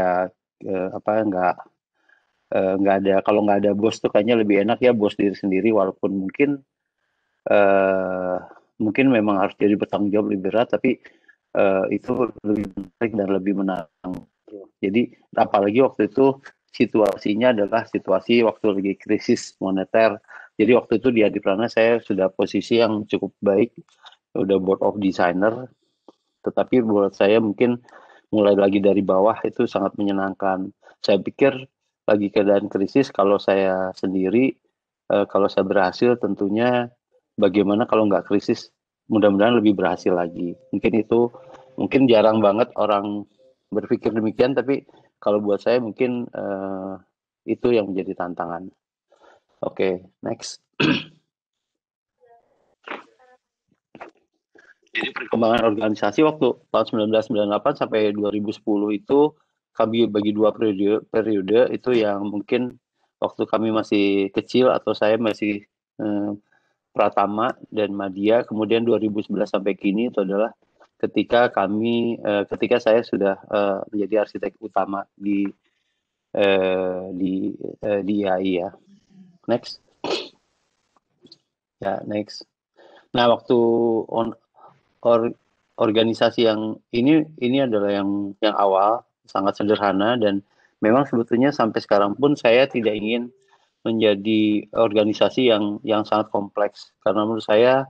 ya eh, apa nggak eh, nggak ada kalau nggak ada bos tuh kayaknya lebih enak ya bos diri sendiri walaupun mungkin eh, mungkin memang harus jadi bertanggung jawab lebih berat tapi eh, itu lebih menarik dan lebih menantang jadi apalagi waktu itu situasinya adalah situasi waktu lagi krisis moneter jadi waktu itu di Adi Prana saya sudah posisi yang cukup baik udah board of designer tetapi buat saya mungkin mulai lagi dari bawah itu sangat menyenangkan. Saya pikir lagi keadaan krisis kalau saya sendiri eh, kalau saya berhasil tentunya bagaimana kalau nggak krisis mudah-mudahan lebih berhasil lagi. Mungkin itu mungkin jarang banget orang berpikir demikian tapi kalau buat saya mungkin eh, itu yang menjadi tantangan. Oke, okay, next. jadi perkembangan organisasi waktu tahun 1998 sampai 2010 itu kami bagi dua periode periode itu yang mungkin waktu kami masih kecil atau saya masih eh, Pratama dan Madia kemudian 2011 sampai kini itu adalah ketika kami eh, ketika saya sudah eh, menjadi arsitek utama di eh, di eh, di IAI ya next ya next Nah, waktu on or, organisasi yang ini ini adalah yang yang awal sangat sederhana dan memang sebetulnya sampai sekarang pun saya tidak ingin menjadi organisasi yang yang sangat kompleks karena menurut saya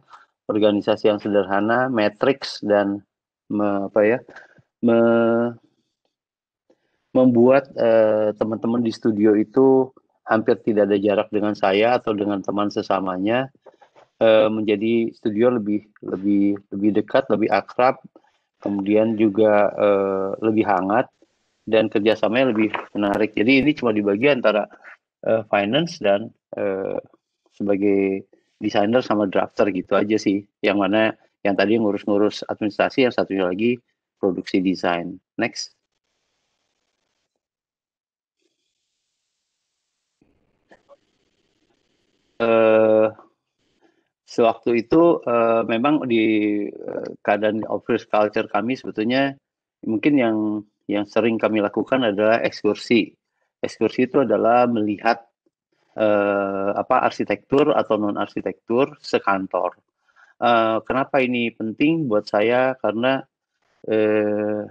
organisasi yang sederhana, matrix dan me, apa ya me, membuat eh, teman-teman eh, teman -teman di studio itu hampir tidak ada jarak dengan saya atau dengan teman sesamanya Eh, menjadi studio lebih lebih lebih dekat, lebih akrab, kemudian juga uh, lebih hangat dan kerjasamanya lebih menarik. Jadi ini cuma dibagi antara uh, finance dan uh, sebagai desainer sama drafter gitu aja sih. Yang mana yang tadi ngurus-ngurus administrasi, yang satunya lagi produksi desain. Next. Uh, sewaktu itu uh, memang di uh, keadaan office culture kami sebetulnya mungkin yang yang sering kami lakukan adalah ekskursi. Ekskursi itu adalah melihat uh, apa arsitektur atau non arsitektur sekantor. uh, kenapa ini penting buat saya? Karena uh,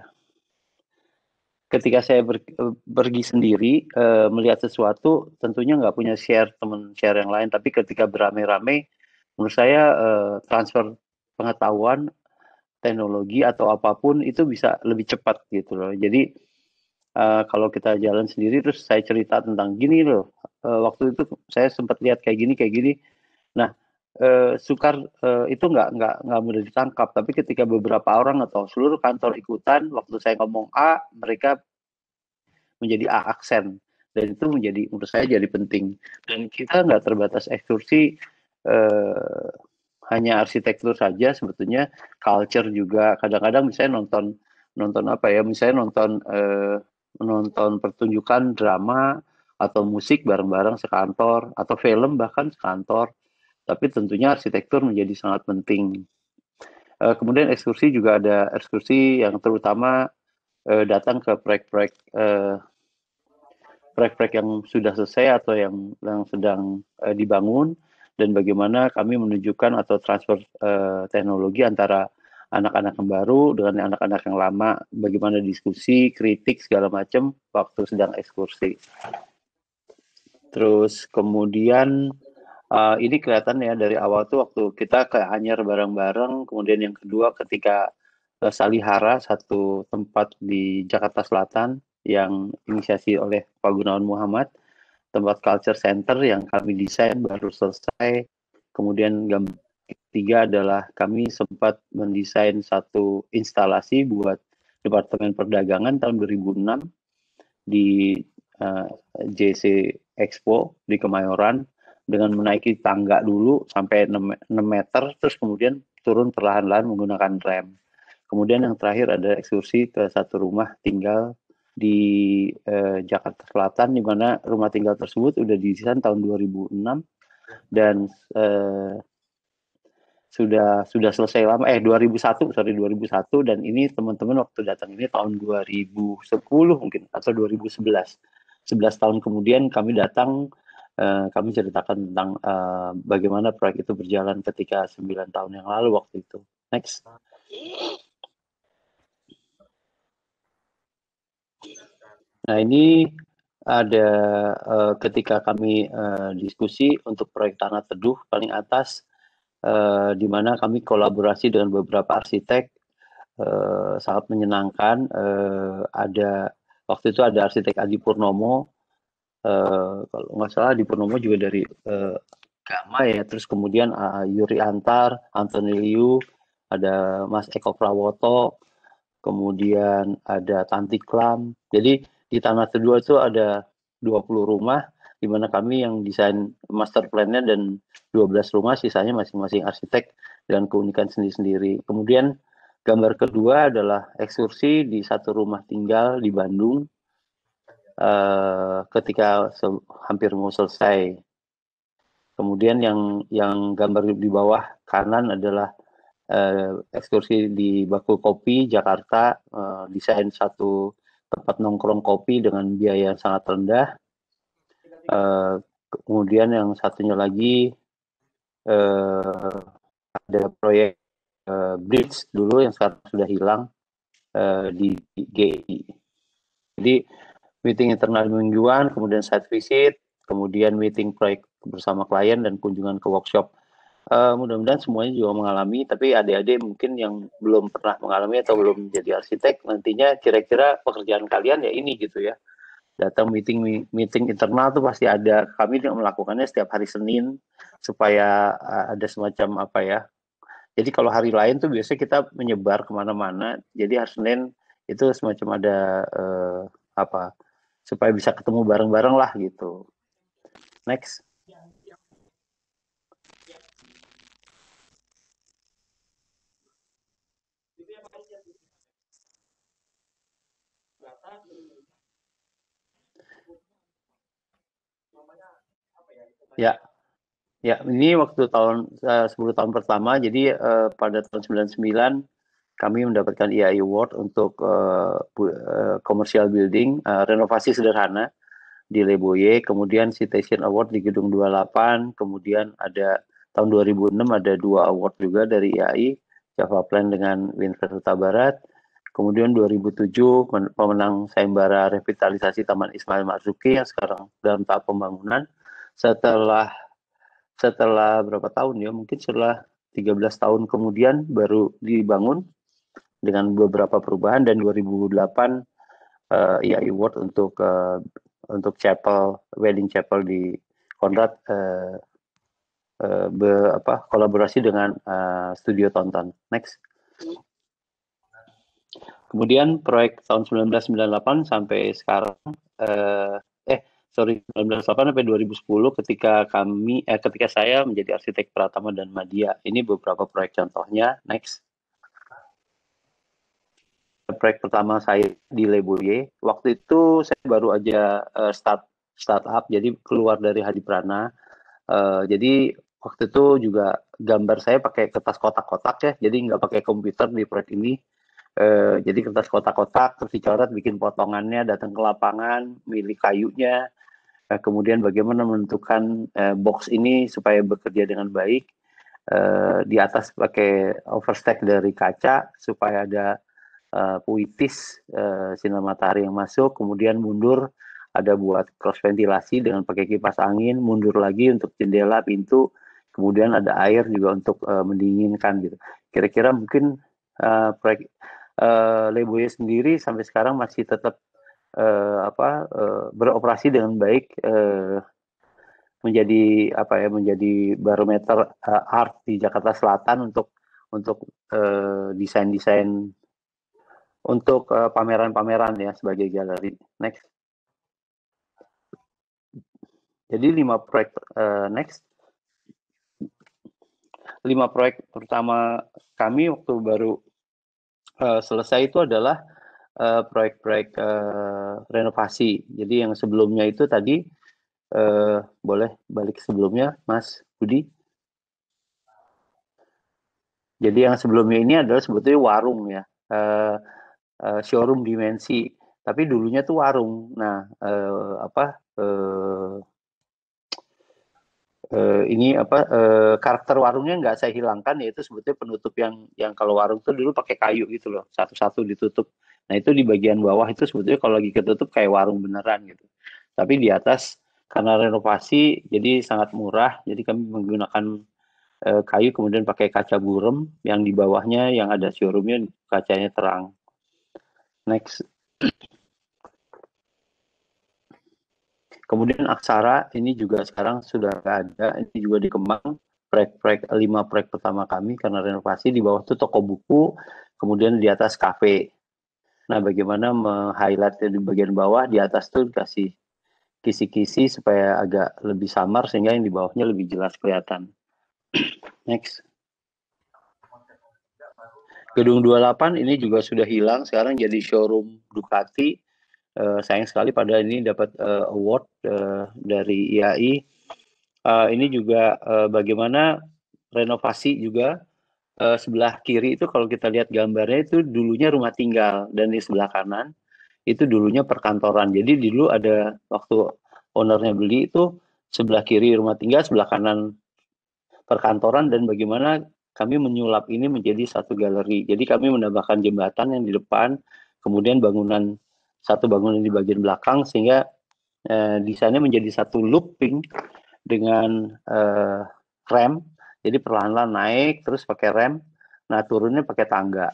ketika saya ber, pergi sendiri uh, melihat sesuatu, tentunya nggak punya share teman share yang lain. Tapi ketika beramai-ramai menurut saya eh, transfer pengetahuan teknologi atau apapun itu bisa lebih cepat gitu loh jadi eh, kalau kita jalan sendiri terus saya cerita tentang gini loh eh, waktu itu saya sempat lihat kayak gini kayak gini nah eh, sukar eh, itu nggak nggak nggak mudah ditangkap tapi ketika beberapa orang atau seluruh kantor ikutan waktu saya ngomong A mereka menjadi A aksen dan itu menjadi menurut saya jadi penting dan kita nggak terbatas ekskursi Eh, hanya arsitektur saja sebetulnya culture juga kadang-kadang misalnya nonton nonton apa ya misalnya nonton eh, nonton pertunjukan drama atau musik bareng-bareng sekantor atau film bahkan sekantor tapi tentunya arsitektur menjadi sangat penting eh, kemudian ekskursi juga ada ekskursi yang terutama eh, datang ke proyek-proyek eh, proyek-proyek yang sudah selesai atau yang yang sedang uh, dibangun dan bagaimana kami menunjukkan atau transfer uh, teknologi antara anak-anak yang baru dengan anak-anak yang lama, bagaimana diskusi, kritik segala macam waktu sedang ekskursi. Terus kemudian uh, ini kelihatan ya dari awal tuh waktu kita ke Anyer bareng-bareng, kemudian yang kedua ketika ke eh, Salihara satu tempat di Jakarta Selatan yang inisiasi oleh Pak Gunawan Muhammad tempat culture center yang kami desain baru selesai. Kemudian yang ketiga adalah kami sempat mendesain satu instalasi buat Departemen Perdagangan tahun 2006 di uh, eh, JC Expo di Kemayoran dengan menaiki tangga dulu sampai 6, 6 meter terus kemudian turun perlahan-lahan menggunakan rem. Kemudian yang terakhir ada ekskursi ke satu rumah tinggal di eh, Jakarta Selatan di mana rumah tinggal tersebut udah didesain tahun 2006 dan eh, sudah sudah selesai lama eh 2001 sorry 2001 dan ini teman-teman waktu datang ini tahun 2010 mungkin atau 2011 11 tahun kemudian kami datang eh, kami ceritakan tentang eh, bagaimana proyek itu berjalan ketika 9 tahun yang lalu waktu itu next Nah ini ada uh, ketika kami uh, diskusi untuk proyek tanah teduh paling atas, uh, di mana kami kolaborasi dengan beberapa arsitek uh, sangat menyenangkan. Uh, ada waktu itu ada arsitek Adi Purnomo, uh, kalau nggak salah Adi Purnomo juga dari uh, Gama ya, terus kemudian uh, Yuri Antar, Anthony Liu, ada Mas Eko Prawoto, kemudian ada Tanti Klam. Jadi di tanah kedua itu ada 20 rumah di mana kami yang desain master plan-nya dan 12 rumah sisanya masing-masing arsitek dan keunikan sendiri-sendiri. Kemudian gambar kedua adalah ekskursi di satu rumah tinggal di Bandung uh, ketika hampir mau selesai. Kemudian yang yang gambar di bawah kanan adalah uh, ekskursi di Bakul Kopi Jakarta uh, desain satu tempat nongkrong kopi dengan biaya yang sangat rendah. Uh, kemudian yang satunya lagi uh, ada proyek uh, bridge dulu yang sekarang sudah hilang uh, di, GI. Jadi meeting internal mingguan, kemudian site visit, kemudian meeting proyek bersama klien dan kunjungan ke workshop uh, mudah-mudahan semuanya juga mengalami tapi adik-adik mungkin yang belum pernah mengalami atau belum jadi arsitek nantinya kira-kira pekerjaan kalian ya ini gitu ya datang meeting meeting internal tuh pasti ada kami yang melakukannya setiap hari Senin supaya uh, ada semacam apa ya jadi kalau hari lain tuh biasanya kita menyebar kemana-mana jadi hari Senin itu semacam ada uh, apa supaya bisa ketemu bareng-bareng lah gitu next Ya, ya ini waktu tahun eh, uh, 10 tahun pertama, jadi uh, pada tahun 99 kami mendapatkan EI Award untuk uh, uh, commercial building, uh, renovasi sederhana di Leboye, kemudian Citation Award di Gedung 28, kemudian ada tahun 2006 ada dua award juga dari IAI, e Java Plan dengan Winfred Huta Barat, kemudian 2007 pemenang Sayembara Revitalisasi Taman Ismail Marzuki yang sekarang dalam tahap pembangunan, setelah setelah berapa tahun ya mungkin setelah 13 tahun kemudian baru dibangun dengan beberapa perubahan dan 2008 uh, ya Award untuk uh, untuk chapel wedding chapel di Konrad uh, uh, be, apa kolaborasi dengan uh, studio Tonton. Next. Kemudian proyek tahun 1998 sampai sekarang uh, sorry 1998 sampai 2010 ketika kami eh ketika saya menjadi arsitek Pratama dan Madia. Ini beberapa proyek contohnya. Next. Proyek pertama saya di Le Waktu itu saya baru aja uh, start startup, jadi keluar dari Hadi Prana. Uh, jadi waktu itu juga gambar saya pakai kertas kotak-kotak ya, jadi nggak pakai komputer di proyek ini. Uh, jadi kertas kotak-kotak terus dicoret bikin potongannya datang ke lapangan milih kayunya Eh, kemudian bagaimana menentukan uh, box ini supaya bekerja dengan baik uh, di atas pakai overstack dari kaca supaya ada uh, puitis uh, sinar matahari yang masuk kemudian mundur ada buat cross ventilasi dengan pakai kipas angin mundur lagi untuk jendela pintu kemudian ada air juga untuk uh, mendinginkan gitu kira-kira mungkin uh, proyek uh, Leboye sendiri sampai sekarang masih tetap uh, apa uh, beroperasi dengan baik uh, menjadi apa ya menjadi barometer uh, art di Jakarta Selatan untuk untuk desain desain-desain untuk pameran pameran-pameran ya sebagai galeri. Next. Jadi lima proyek uh, next. Lima proyek pertama kami waktu baru uh, selesai itu adalah proyek eh, proyek-proyek uh, renovasi. Jadi yang sebelumnya itu tadi uh, boleh balik sebelumnya, Mas Budi. Jadi yang sebelumnya ini adalah sebetulnya warung ya, uh, uh, showroom dimensi. Tapi dulunya tuh warung. Nah, uh, apa uh, uh, ini apa uh, karakter warungnya nggak saya hilangkan yaitu sebetulnya penutup yang yang kalau warung tuh dulu pakai kayu gitu loh satu-satu ditutup nah itu di bagian bawah itu sebetulnya kalau lagi ketutup kayak warung beneran gitu tapi di atas karena renovasi jadi sangat murah jadi kami menggunakan uh, kayu kemudian pakai kaca burem yang di bawahnya yang ada showroomnya kacanya terang next Kemudian aksara ini juga sekarang sudah ada, ini juga dikembang prek proyek-proyek lima proyek pertama kami karena renovasi di bawah itu toko buku, kemudian di atas kafe. Nah, bagaimana meng-highlight di bagian bawah, di atas tuh dikasih kisi-kisi supaya agak lebih samar sehingga yang di bawahnya lebih jelas kelihatan. Next. Gedung 28 ini juga sudah hilang, sekarang jadi showroom Ducati uh, sayang sekali pada ini dapat uh, award uh, dari IAI. Uh, ini juga uh, bagaimana renovasi juga uh, sebelah kiri itu kalau kita lihat gambarnya itu dulunya rumah tinggal dan di sebelah kanan itu dulunya perkantoran. Jadi dulu ada waktu ownernya beli itu sebelah kiri rumah tinggal, sebelah kanan perkantoran dan bagaimana kami menyulap ini menjadi satu galeri. Jadi kami menambahkan jembatan yang di depan, kemudian bangunan satu bangunan di bagian belakang sehingga eh, desainnya menjadi satu looping dengan eh, rem. Jadi perlahan-lahan naik terus pakai rem. Nah, turunnya pakai tangga.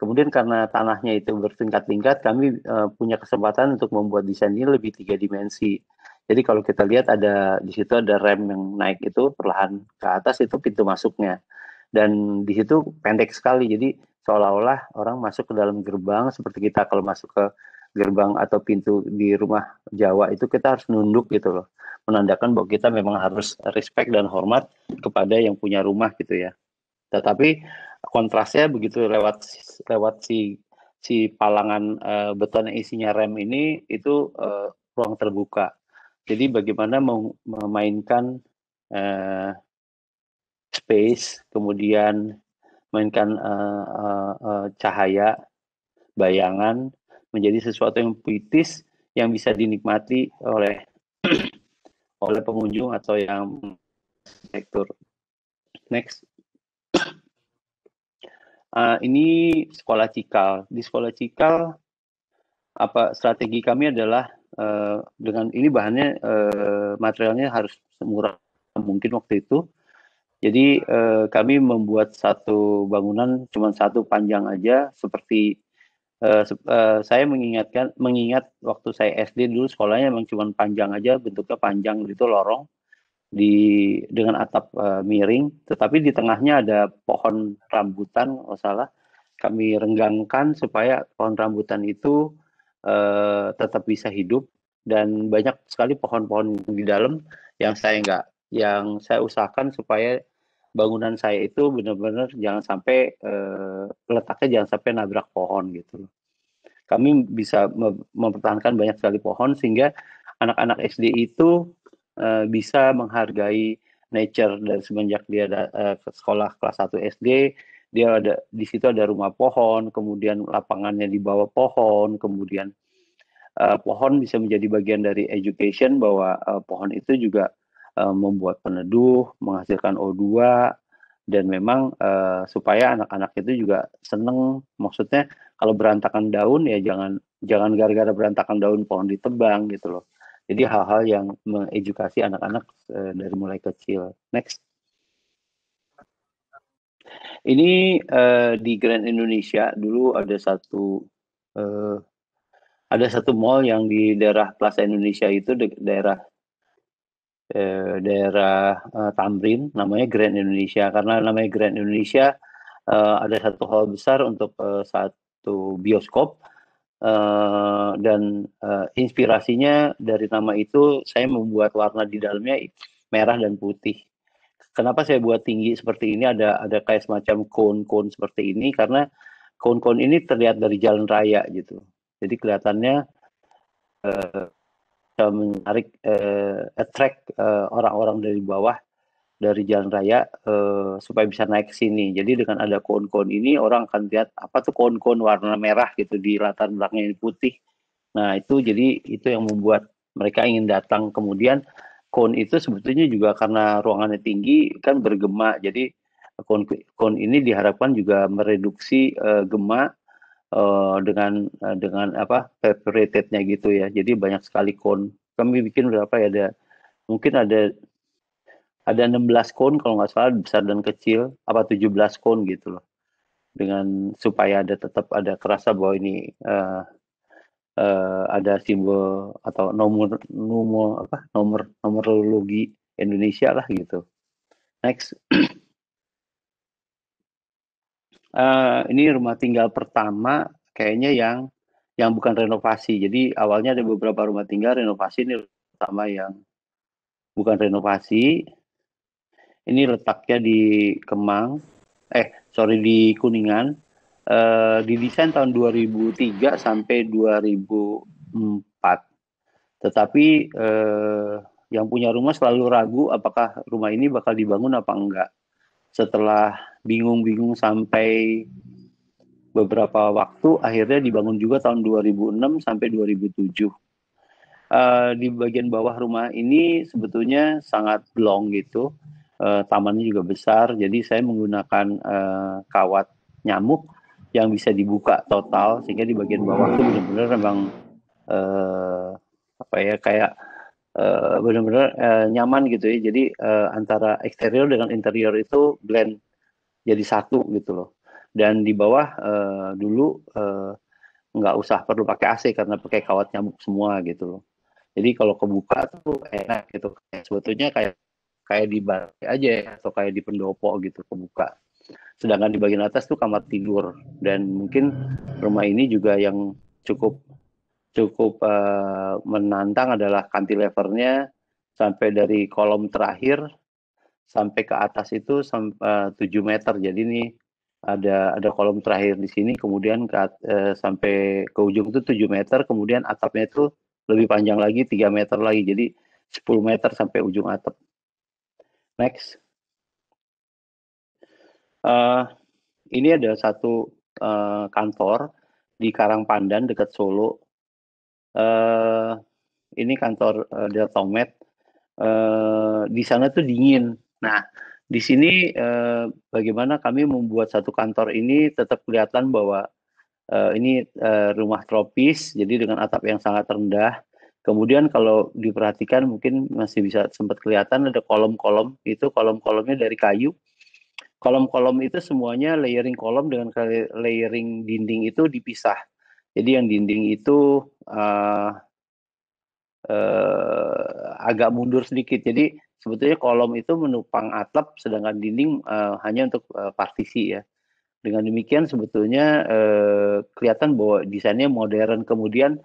Kemudian karena tanahnya itu bertingkat-tingkat, kami uh, punya kesempatan untuk membuat desain ini lebih tiga dimensi. Jadi kalau kita lihat ada di situ ada rem yang naik itu perlahan ke atas itu pintu masuknya. Dan di situ pendek sekali, jadi seolah-olah orang masuk ke dalam gerbang seperti kita kalau masuk ke gerbang atau pintu di rumah Jawa itu kita harus nunduk gitu loh menandakan bahwa kita memang harus respect dan hormat kepada yang punya rumah gitu ya tetapi kontrasnya begitu lewat lewat si si palangan uh, beton yang isinya rem ini itu uh, ruang terbuka jadi bagaimana memainkan uh, space kemudian mainkan uh, uh, cahaya bayangan menjadi sesuatu yang puitis yang bisa dinikmati oleh oleh pengunjung atau yang sektor Next. Uh, ini sekolah Cikal. Di sekolah Cikal apa strategi kami adalah uh, dengan ini bahannya uh, materialnya harus semurah mungkin waktu itu. Jadi uh, kami membuat satu bangunan cuma satu panjang aja seperti Uh, saya mengingatkan mengingat waktu saya SD dulu sekolahnya memang cuma panjang aja bentuknya panjang gitu lorong di dengan atap uh, miring tetapi di tengahnya ada pohon rambutan kalau salah kami renggangkan supaya pohon rambutan itu uh, tetap bisa hidup dan banyak sekali pohon-pohon di dalam yang saya enggak yang saya usahakan supaya bangunan saya itu benar-benar jangan sampai eh, letaknya jangan sampai nabrak pohon gitu Kami bisa mempertahankan banyak sekali pohon sehingga anak-anak SD itu eh, bisa menghargai nature dan semenjak dia ada, eh, sekolah kelas 1 SD dia ada di situ ada rumah pohon, kemudian lapangannya di bawah pohon, kemudian uh, pohon bisa menjadi bagian dari education bahwa uh, pohon itu juga Eh, membuat peneduh, menghasilkan O2 dan memang uh, supaya anak-anak itu juga seneng. Maksudnya kalau berantakan daun ya jangan jangan gara-gara berantakan daun pohon ditebang gitu loh. Jadi ya. hal-hal yang mengedukasi anak-anak uh, dari mulai kecil. Next. Ini uh, di Grand Indonesia dulu ada satu uh, ada satu mall yang di daerah Plaza Indonesia itu daerah eh, daerah eh, Tamrin namanya Grand Indonesia karena namanya Grand Indonesia eh, ada satu hal besar untuk eh, satu bioskop Uh, dan uh, inspirasinya dari nama itu saya membuat warna di dalamnya merah dan putih. Kenapa saya buat tinggi seperti ini ada ada kayak semacam kon-kon seperti ini karena kon-kon ini terlihat dari jalan raya gitu. Jadi kelihatannya eh, atau menarik uh, attract orang eh, orang-orang dari bawah dari jalan raya uh, supaya bisa naik ke sini. Jadi dengan ada kon-kon ini orang akan lihat apa tuh kon-kon warna merah gitu di latar belakangnya putih. Nah, itu jadi itu yang membuat mereka ingin datang. Kemudian kon itu sebetulnya juga karena ruangannya tinggi kan bergema. Jadi kon-kon ini diharapkan juga mereduksi uh, gema uh, dengan uh, dengan apa perforatednya gitu ya jadi banyak sekali cone kami bikin berapa ya ada mungkin ada ada 16 cone kalau nggak salah besar dan kecil apa 17 kon gitu loh dengan supaya ada tetap ada kerasa bahwa ini uh, uh, ada simbol atau nomor nomor apa nomor nomorologi Indonesia lah gitu next uh, ini rumah tinggal pertama kayaknya yang yang bukan renovasi. Jadi awalnya ada beberapa rumah tinggal renovasi ini pertama yang bukan renovasi. Ini letaknya di Kemang, eh sorry di Kuningan. Uh, didesain tahun 2003 sampai 2004. Tetapi uh, yang punya rumah selalu ragu apakah rumah ini bakal dibangun apa enggak setelah bingung-bingung sampai beberapa waktu akhirnya dibangun juga tahun 2006 sampai 2007 uh, eh, di bagian bawah rumah ini sebetulnya sangat long gitu uh, tamannya juga besar jadi saya menggunakan uh, kawat nyamuk yang bisa dibuka total sehingga di bagian bawah itu benar-benar memang uh, apa ya kayak uh, benar-benar uh, nyaman gitu ya. Jadi uh, antara eksterior dengan interior itu blend jadi satu gitu loh. Dan di bawah uh, dulu uh, nggak usah perlu pakai AC karena pakai kawat nyamuk semua gitu loh. Jadi kalau kebuka tuh enak gitu. Sebetulnya kayak kayak di bar aja ya, atau kayak di pendopo gitu kebuka. Sedangkan di bagian atas tuh kamar tidur dan mungkin rumah ini juga yang cukup cukup uh, menantang adalah cantilevernya sampai dari kolom terakhir sampai ke atas itu eh, uh, 7 meter. Jadi ini ada ada kolom terakhir di sini kemudian ke, uh, sampai ke ujung itu 7 meter, kemudian atapnya itu lebih panjang lagi 3 meter lagi. Jadi 10 meter sampai ujung atap. Next. Uh, ini ada satu uh, kantor di Karang Pandan dekat Solo uh, ini kantor uh, eh, Met. uh, eh, di sana tuh dingin. Nah, di sini uh, bagaimana kami membuat satu kantor ini tetap kelihatan bahwa uh, ini uh, rumah tropis, jadi dengan atap yang sangat rendah. Kemudian kalau diperhatikan mungkin masih bisa sempat kelihatan ada kolom-kolom, itu kolom-kolomnya dari kayu. Kolom-kolom itu semuanya layering kolom dengan layering dinding itu dipisah jadi yang dinding itu uh, uh, agak mundur sedikit. Jadi sebetulnya kolom itu menopang atap, sedangkan dinding uh, hanya untuk uh, partisi ya. Dengan demikian sebetulnya uh, kelihatan bahwa desainnya modern. Kemudian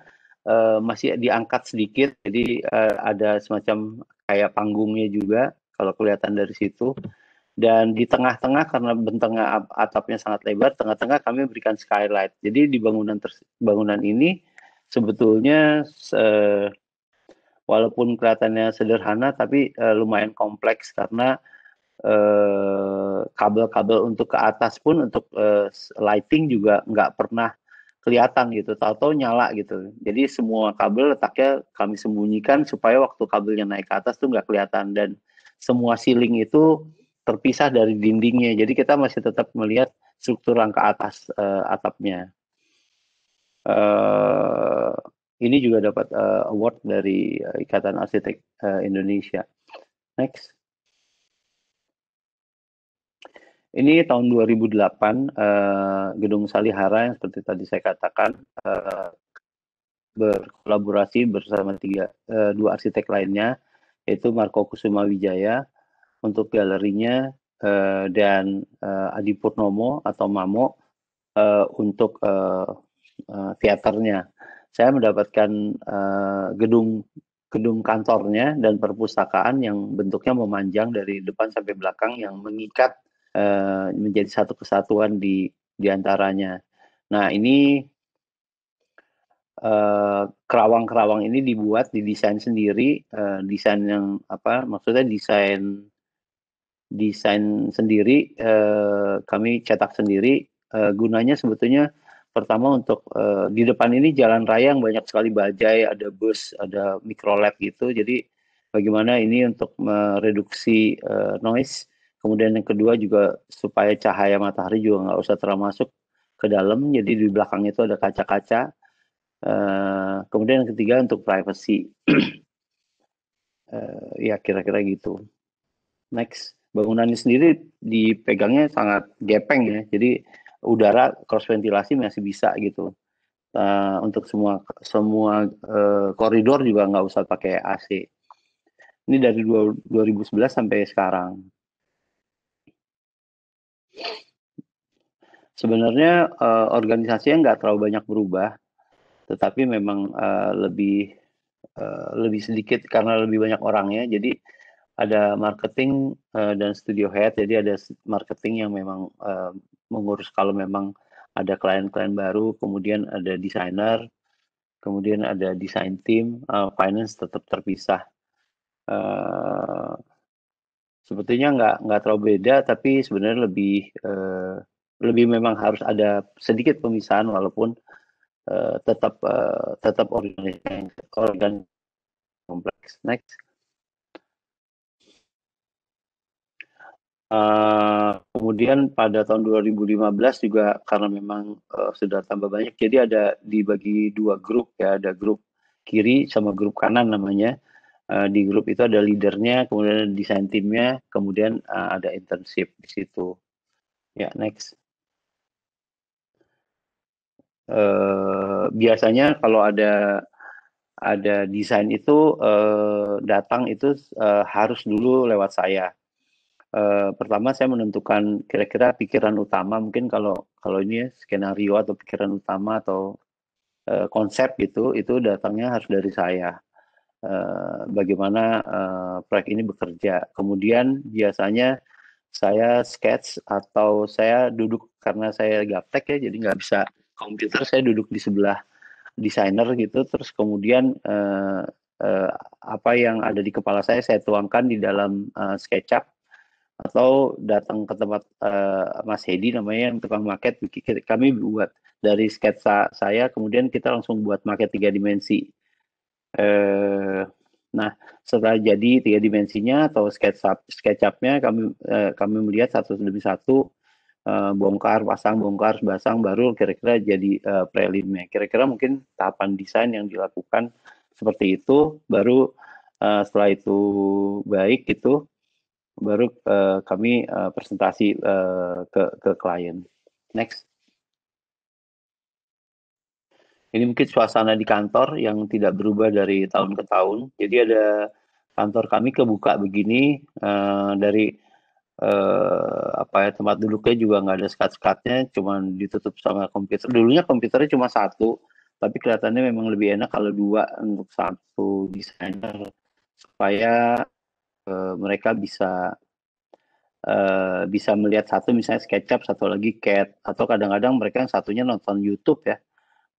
uh, masih diangkat sedikit, jadi uh, ada semacam kayak panggungnya juga kalau kelihatan dari situ dan di tengah-tengah karena bentengnya atapnya sangat lebar, tengah-tengah kami berikan skylight. Jadi di bangunan bangunan ini sebetulnya se walaupun kelihatannya sederhana tapi uh, lumayan kompleks karena eh, kabel-kabel untuk ke atas pun untuk uh, lighting juga nggak pernah kelihatan gitu, tahu-tahu nyala gitu. Jadi semua kabel letaknya kami sembunyikan supaya waktu kabelnya naik ke atas tuh nggak kelihatan dan semua ceiling itu terpisah dari dindingnya. Jadi kita masih tetap melihat struktur rangka atas uh, atapnya. Uh, ini juga dapat uh, award dari Ikatan Arsitek uh, Indonesia. Next. Ini tahun 2008 uh, Gedung Salihara yang seperti tadi saya katakan uh, berkolaborasi bersama tiga uh, dua arsitek lainnya yaitu Marco Kusuma Wijaya, untuk galerinya uh, dan uh, Adi Purnomo atau Mamo uh, untuk uh, uh, teaternya. Saya mendapatkan uh, gedung gedung kantornya dan perpustakaan yang bentuknya memanjang dari depan sampai belakang yang mengikat uh, menjadi satu kesatuan di diantaranya. Nah ini kerawang-kerawang uh, ini dibuat didesain sendiri, uh, desain yang apa maksudnya desain desain sendiri, eh, kami cetak sendiri. Eh, gunanya sebetulnya pertama untuk eh, di depan ini jalan raya yang banyak sekali bajai, ada bus, ada mikrolet gitu. Jadi bagaimana ini untuk mereduksi eh, noise. Kemudian yang kedua juga supaya cahaya matahari juga nggak usah terlalu masuk ke dalam. Jadi di belakang itu ada kaca-kaca. Uh, kemudian yang ketiga untuk privacy. uh, ya kira-kira gitu. Next bangunannya sendiri dipegangnya sangat gepeng ya jadi udara cross ventilasi masih bisa gitu uh, untuk semua semua uh, koridor juga nggak usah pakai AC ini dari 2011 sampai sekarang sebenarnya uh, organisasinya nggak terlalu banyak berubah tetapi memang uh, lebih uh, lebih sedikit karena lebih banyak orangnya jadi ada marketing uh, dan studio head jadi ada marketing yang memang uh, mengurus kalau memang ada klien-klien baru kemudian ada desainer kemudian ada design team, uh, finance tetap terpisah uh, sebetulnya nggak nggak terlalu beda tapi sebenarnya lebih uh, lebih memang harus ada sedikit pemisahan walaupun uh, tetap uh, tetap organisasi kompleks next Uh, kemudian pada tahun 2015 juga karena memang uh, sudah tambah banyak, jadi ada dibagi dua grup ya, ada grup kiri sama grup kanan namanya. Uh, di grup itu ada leadernya, kemudian desain timnya, kemudian uh, ada internship di situ. Ya, yeah, next. Uh, biasanya kalau ada ada desain itu uh, datang itu uh, harus dulu lewat saya eh, pertama saya menentukan kira-kira pikiran utama mungkin kalau kalau ini ya, skenario atau pikiran utama atau eh, konsep gitu itu datangnya harus dari saya eh, bagaimana eh, proyek ini bekerja kemudian biasanya saya sketch atau saya duduk karena saya gaptek ya jadi nggak bisa komputer saya duduk di sebelah desainer gitu terus kemudian eh, eh, apa yang ada di kepala saya saya tuangkan di dalam eh, SketchUp atau datang ke tempat uh, Mas Hedi namanya yang tukang maket kami buat dari sketsa saya kemudian kita langsung buat maket tiga dimensi uh, nah setelah jadi tiga dimensinya atau sketsa sketchupnya kami uh, kami melihat satu demi satu uh, bongkar pasang bongkar pasang baru kira-kira jadi uh, prelimnya kira-kira mungkin tahapan desain yang dilakukan seperti itu baru uh, setelah itu baik itu baru uh, kami uh, presentasi uh, ke ke klien. Next. Ini mungkin suasana di kantor yang tidak berubah dari tahun ke tahun. Jadi ada kantor kami kebuka begini uh, dari uh, apa ya tempat duduknya juga nggak ada sekat-sekatnya, cuma ditutup sama komputer. Dulunya komputernya cuma satu, tapi kelihatannya memang lebih enak kalau dua untuk satu desainer supaya Eh, mereka bisa uh, bisa melihat satu misalnya SketchUp, satu lagi CAD, atau kadang-kadang mereka yang satunya nonton YouTube ya,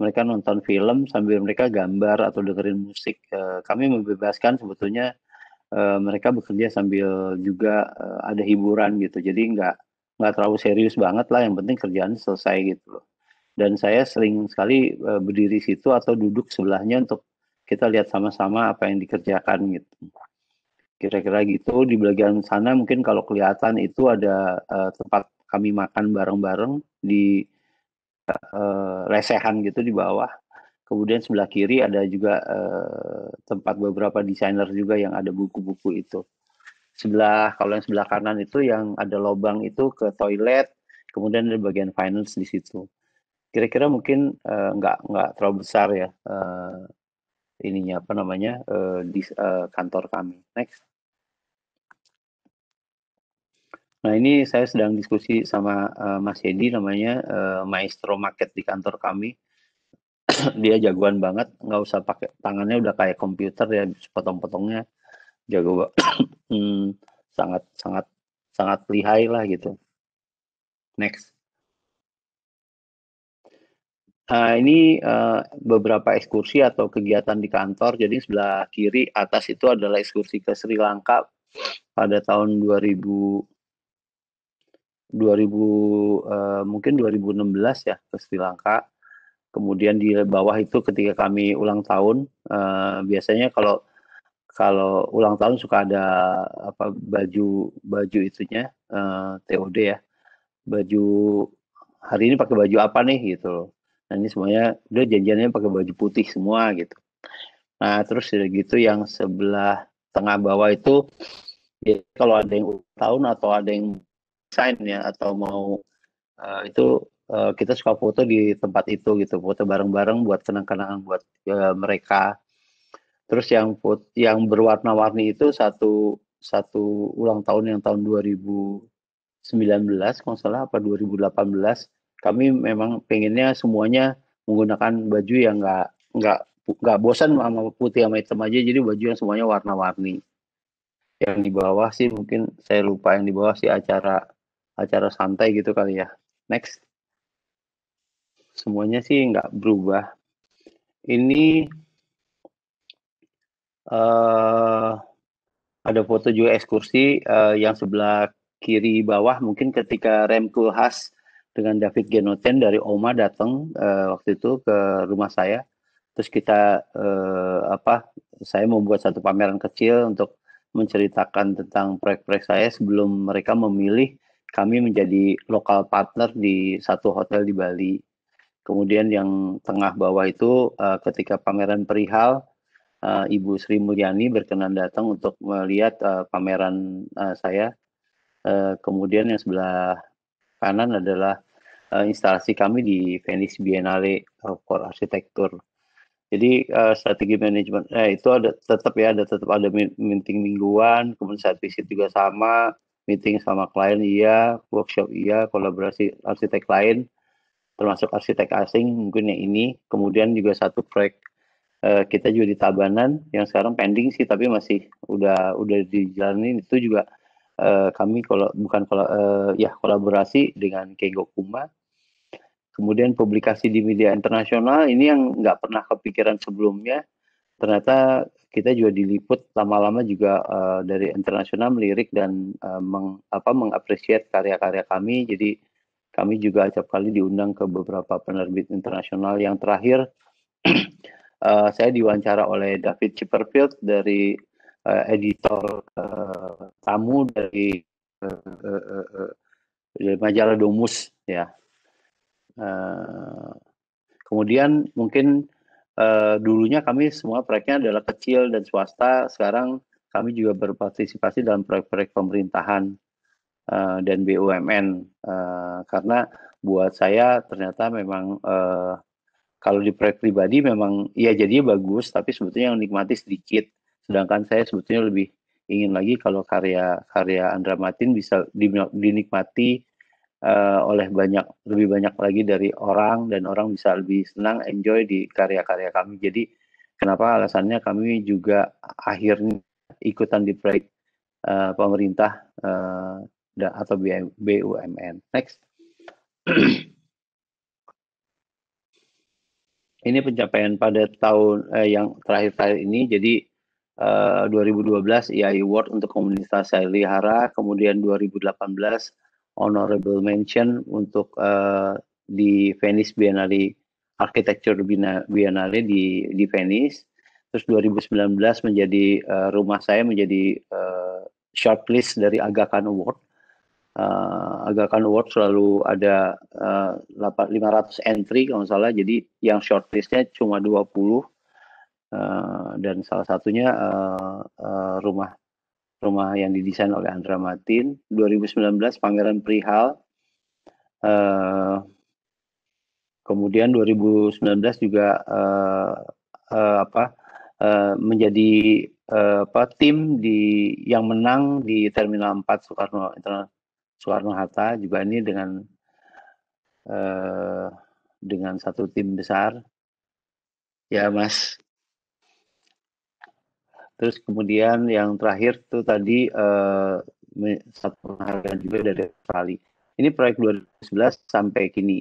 mereka nonton film sambil mereka gambar atau dengerin musik. Uh, kami membebaskan sebetulnya uh, mereka bekerja sambil juga uh, ada hiburan gitu, jadi nggak nggak terlalu serius banget lah, yang penting kerjaan selesai gitu loh. Dan saya sering sekali uh, berdiri situ atau duduk sebelahnya untuk kita lihat sama-sama apa yang dikerjakan gitu kira-kira gitu di bagian sana mungkin kalau kelihatan itu ada uh, tempat kami makan bareng-bareng di uh, lesehan gitu di bawah kemudian sebelah kiri ada juga uh, tempat beberapa desainer juga yang ada buku-buku itu sebelah kalau yang sebelah kanan itu yang ada lobang itu ke toilet kemudian ada bagian finance di situ kira-kira mungkin uh, nggak nggak terlalu besar ya uh, ininya apa namanya uh, di uh, kantor kami. Next. Nah ini saya sedang diskusi sama uh, Mas Hedi namanya uh, Maestro Market di kantor kami. dia jagoan banget, nggak usah pakai tangannya udah kayak komputer ya, potong-potongnya jago banget. Hmm, sangat sangat sangat lihai lah gitu. Next. Nah, ini uh, beberapa ekskursi atau kegiatan di kantor. Jadi sebelah kiri atas itu adalah ekskursi ke Sri Lanka pada tahun 2000 2000 uh, eh, mungkin 2016 ya ke Sri Lanka. Kemudian di bawah itu ketika kami ulang tahun uh, biasanya kalau kalau ulang tahun suka ada apa baju baju itunya uh, eh, TOD ya. Baju hari ini pakai baju apa nih gitu loh. Nah ini semuanya udah janjiannya pakai baju putih semua gitu. Nah terus sudah gitu yang sebelah tengah bawah itu ya, kalau ada yang ulang tahun atau ada yang sign ya atau mau uh, itu uh, kita suka foto di tempat itu gitu foto bareng-bareng buat kenang-kenangan buat uh, mereka terus yang foto, yang berwarna-warni itu satu satu ulang tahun yang tahun 2019 kalau salah apa 2018 kami memang pengennya semuanya menggunakan baju yang nggak nggak nggak bosan sama putih sama hitam aja jadi baju yang semuanya warna-warni yang di bawah sih mungkin saya lupa yang di bawah sih acara acara santai gitu kali ya. Next. Semuanya sih nggak berubah. Ini uh, ada foto juga ekskursi uh, yang sebelah kiri bawah mungkin ketika Rem Kulhas dengan David Genoten dari Oma datang uh, eh, waktu itu ke rumah saya terus kita uh, apa saya membuat satu pameran kecil untuk menceritakan tentang proyek-proyek saya sebelum mereka memilih kami menjadi lokal partner di satu hotel di Bali. Kemudian yang tengah bawah itu uh, ketika pameran perihal uh, Ibu Sri Mulyani berkenan datang untuk melihat uh, pameran uh, saya. Uh, kemudian yang sebelah kanan adalah uh, instalasi kami di Venice Biennale for Architecture. Jadi uh, strategi manajemen eh, itu ada tetap ya ada tetap ada meeting mingguan, kemudian saat visit juga sama meeting sama klien iya, workshop iya, kolaborasi arsitek lain, termasuk arsitek asing mungkin yang ini, kemudian juga satu proyek uh, kita juga di Tabanan yang sekarang pending sih tapi masih udah udah dijalani itu juga uh, kami kalau bukan kalau uh, eh, ya kolaborasi dengan Keigo Kuma. Kemudian publikasi di media internasional ini yang nggak pernah kepikiran sebelumnya ternyata kita juga diliput lama-lama juga uh, dari internasional melirik dan uh, meng, apa mengapresiat karya-karya kami. Jadi kami juga acap kali diundang ke beberapa penerbit internasional. Yang terakhir uh, saya diwawancara oleh David Chipperfield dari uh, editor uh, tamu dari uh, uh, dari majalah Domus ya. Uh, kemudian mungkin uh, dulunya kami semua proyeknya adalah kecil dan swasta. Sekarang kami juga berpartisipasi dalam proyek-proyek pemerintahan uh, dan BUMN uh, eh, karena buat saya ternyata memang uh, kalau di proyek pribadi memang ya jadinya bagus tapi sebetulnya yang nikmati sedikit. Sedangkan saya sebetulnya lebih ingin lagi kalau karya karya Andra Martin bisa dinikmati uh, oleh banyak lebih banyak lagi dari orang dan orang bisa lebih senang enjoy di karya-karya kami. Jadi kenapa alasannya kami juga akhirnya ikutan di proyek uh, pemerintah uh, atau BUMN. Next. ini pencapaian pada tahun eh, yang terakhir-terakhir ini jadi eh, 2012 e IAI Award untuk komunitas Sailihara, kemudian 2018 honorable mention untuk uh, di Venice Biennale Architecture Biennale di di Venice. Terus 2019 menjadi uh, rumah saya menjadi uh, shortlist dari Aga Khan Award. Uh, Aga Khan Award selalu ada uh, 500 entry kalau nggak salah. Jadi yang shortlistnya cuma 20 uh, dan salah satunya uh, uh, rumah rumah yang didesain oleh Andra Martin, 2019 Pangeran Prihal, Uh, kemudian 2019 juga uh, uh, apa uh, menjadi uh, apa tim di yang menang di Terminal 4 Soekarno Soekarno Hatta juga ini dengan uh, dengan satu tim besar. Ya Mas Terus kemudian yang terakhir tuh tadi uh, eh, satu penghargaan juga dari Australia. Ini proyek 2011 sampai kini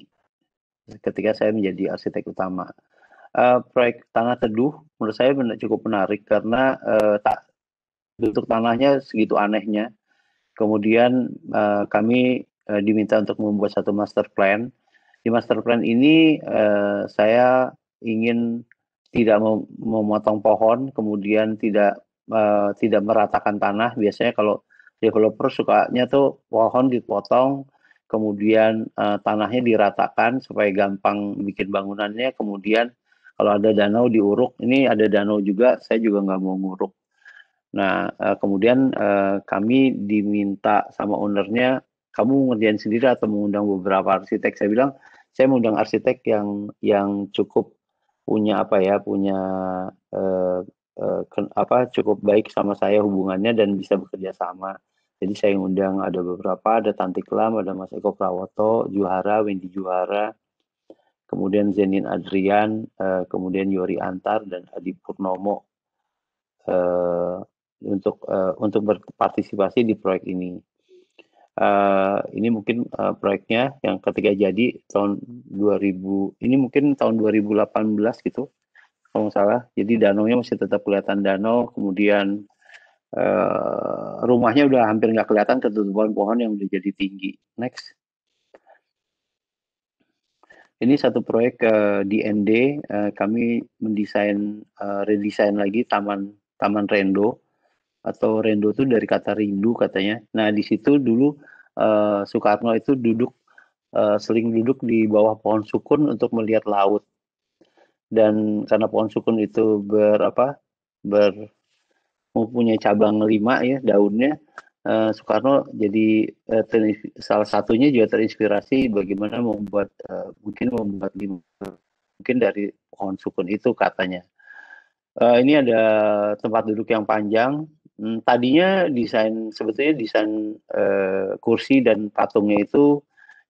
ketika saya menjadi arsitek utama. Uh, proyek tanah teduh menurut saya cukup menarik karena uh, tak bentuk tanahnya segitu anehnya. Kemudian uh, kami uh, diminta untuk membuat satu master plan. Di master plan ini uh, saya ingin tidak mem memotong pohon, kemudian tidak uh, tidak meratakan tanah. Biasanya kalau developer sukanya tuh pohon dipotong, kemudian uh, tanahnya diratakan supaya gampang bikin bangunannya. Kemudian kalau ada danau diuruk, ini ada danau juga, saya juga nggak mau nguruk. Nah, uh, kemudian uh, kami diminta sama ownernya, kamu ngerjain sendiri atau mengundang beberapa arsitek? Saya bilang, saya mengundang arsitek yang yang cukup punya apa ya punya eh, eh, apa cukup baik sama saya hubungannya dan bisa bekerja sama jadi saya undang ada beberapa ada Tanti Klam ada Mas Eko Prawoto Juhara Wendy Juhara kemudian Zenin Adrian eh, kemudian Yori Antar dan Adi Purnomo eh, untuk eh, untuk berpartisipasi di proyek ini uh, ini mungkin uh, proyeknya yang ketiga jadi tahun 2000 ini mungkin tahun 2018 gitu kalau nggak salah jadi danaunya masih tetap kelihatan danau kemudian uh, rumahnya udah hampir nggak kelihatan ketutupan pohon yang udah jadi tinggi next ini satu proyek uh, di ND uh, kami mendesain uh, redesign lagi taman taman Rendo atau rendo itu dari kata rindu katanya. Nah di situ dulu uh, Soekarno itu duduk uh, sering duduk di bawah pohon sukun untuk melihat laut dan karena pohon sukun itu berapa ber mempunyai cabang lima ya daunnya uh, Soekarno jadi uh, salah satunya juga terinspirasi bagaimana membuat uh, mungkin membuat lima mungkin dari pohon sukun itu katanya uh, ini ada tempat duduk yang panjang Hmm, tadinya desain sebetulnya desain uh, kursi dan patungnya itu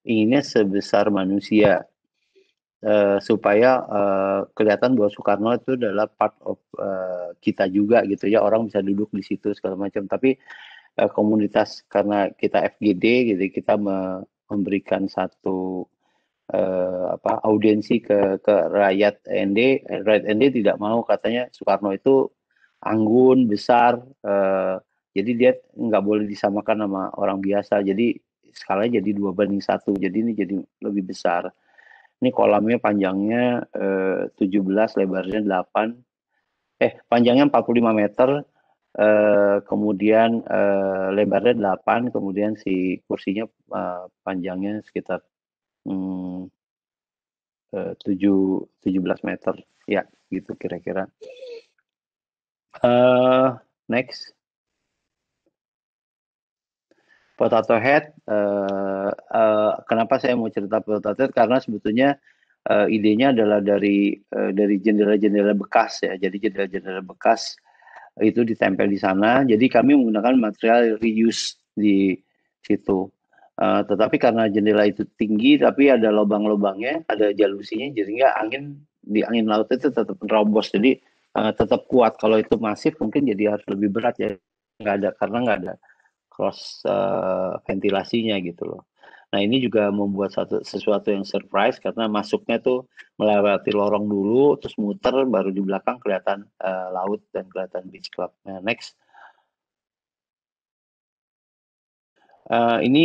inginnya sebesar manusia uh, supaya uh, kelihatan bahwa Soekarno itu adalah part of uh, kita juga gitu ya orang bisa duduk di situ segala macam tapi uh, komunitas karena kita FGD gitu kita me memberikan satu uh, apa audiensi ke ke rakyat ND rakyat ND tidak mau katanya Soekarno itu anggun besar uh, jadi dia nggak boleh disamakan sama orang biasa jadi skalanya jadi dua banding satu jadi ini jadi lebih besar ini kolamnya panjangnya eh, uh, 17 lebarnya 8 eh panjangnya 45 meter Uh, kemudian uh, lebarnya 8 kemudian si kursinya uh, panjangnya sekitar um, uh, 7 17 meter ya gitu kira-kira Uh, next. Potato Head, uh, uh, kenapa saya mau cerita Potato Head? Karena sebetulnya uh, idenya adalah dari uh, dari jendela-jendela bekas ya. Jadi jendela-jendela bekas itu ditempel di sana. Jadi kami menggunakan material reuse di situ. Uh, tetapi karena jendela itu tinggi, tapi ada lubang-lubangnya, ada jalusinya, jadi nggak angin di angin laut itu tetap terobos. Jadi Eh, tetap kuat. Kalau itu masif mungkin jadi harus lebih berat ya. Nggak ada karena nggak ada cross uh, ventilasinya gitu loh. Nah ini juga membuat satu, sesuatu yang surprise karena masuknya tuh melewati lorong dulu, terus muter, baru di belakang kelihatan uh, laut dan kelihatan beach club. Nah, next. Uh, ini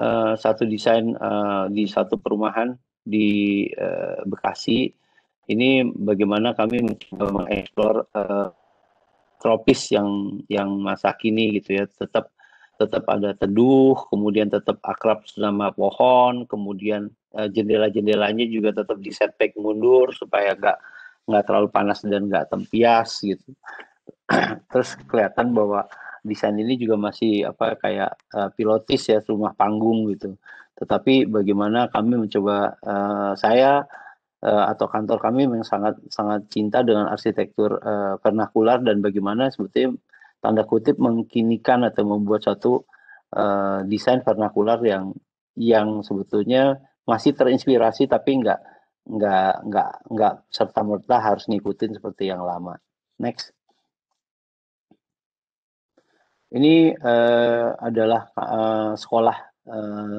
uh, satu desain uh, di satu perumahan di uh, Bekasi ini bagaimana kami mencoba mengeksplor uh, tropis yang yang masa kini gitu ya tetap tetap ada teduh kemudian tetap akrab sama pohon kemudian uh, jendela-jendelanya juga tetap di setback mundur supaya nggak nggak terlalu panas dan nggak tempias gitu terus kelihatan bahwa desain ini juga masih apa kayak uh, pilotis ya rumah panggung gitu tetapi bagaimana kami mencoba uh, saya Eh, atau kantor kami memang sangat sangat cinta dengan arsitektur uh, vernakular dan bagaimana sebetulnya tanda kutip mengkinikan atau membuat satu uh, eh, desain vernakular yang yang sebetulnya masih terinspirasi tapi nggak nggak nggak nggak serta merta harus ngikutin seperti yang lama. Next. Ini uh, adalah uh, sekolah uh,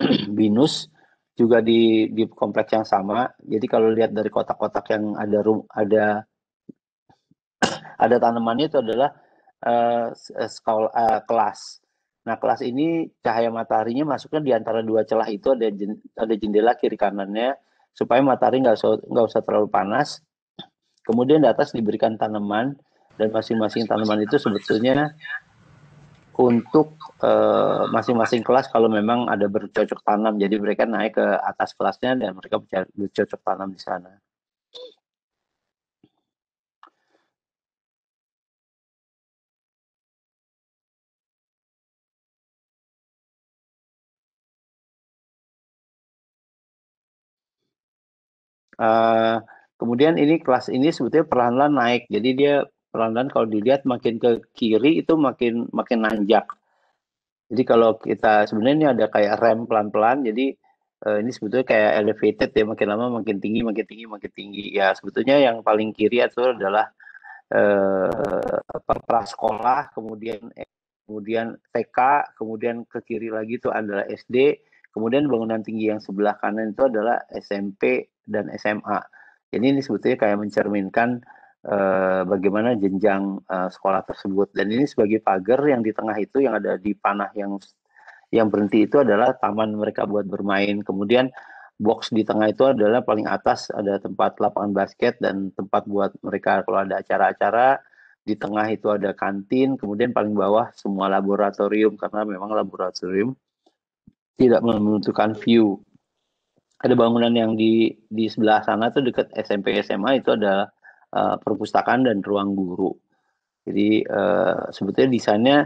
BINUS juga di di kompleks yang sama. Jadi kalau lihat dari kotak-kotak yang ada room, ada ada tanamannya itu adalah uh, sekolah uh, kelas. Nah, kelas ini cahaya mataharinya masuknya di antara dua celah itu ada ada jendela kiri kanannya supaya matahari nggak usah nggak usah terlalu panas. Kemudian di atas diberikan tanaman dan masing-masing tanaman itu sebetulnya untuk eh, masing-masing uh, kelas kalau memang ada bercocok tanam jadi mereka naik ke atas kelasnya dan mereka bercocok tanam di sana. Uh, kemudian ini kelas ini sebetulnya perlahan-lahan naik jadi dia pelan-pelan kalau dilihat makin ke kiri itu makin makin nanjak. Jadi kalau kita sebenarnya ini ada kayak rem pelan-pelan, jadi uh, ini sebetulnya kayak elevated ya makin lama makin tinggi makin tinggi makin tinggi. Ya sebetulnya yang paling kiri itu adalah uh, prasekolah, kemudian kemudian TK, kemudian ke kiri lagi itu adalah SD, kemudian bangunan tinggi yang sebelah kanan itu adalah SMP dan SMA. Jadi ini sebetulnya kayak mencerminkan Eh, bagaimana jenjang eh, sekolah tersebut. Dan ini sebagai pagar yang di tengah itu yang ada di panah yang yang berhenti itu adalah taman mereka buat bermain. Kemudian box di tengah itu adalah paling atas ada tempat lapangan basket dan tempat buat mereka kalau ada acara-acara di tengah itu ada kantin kemudian paling bawah semua laboratorium karena memang laboratorium tidak menentukan view ada bangunan yang di di sebelah sana tuh dekat SMP SMA itu adalah Eh, perpustakaan dan ruang guru. Jadi uh, sebetulnya desainnya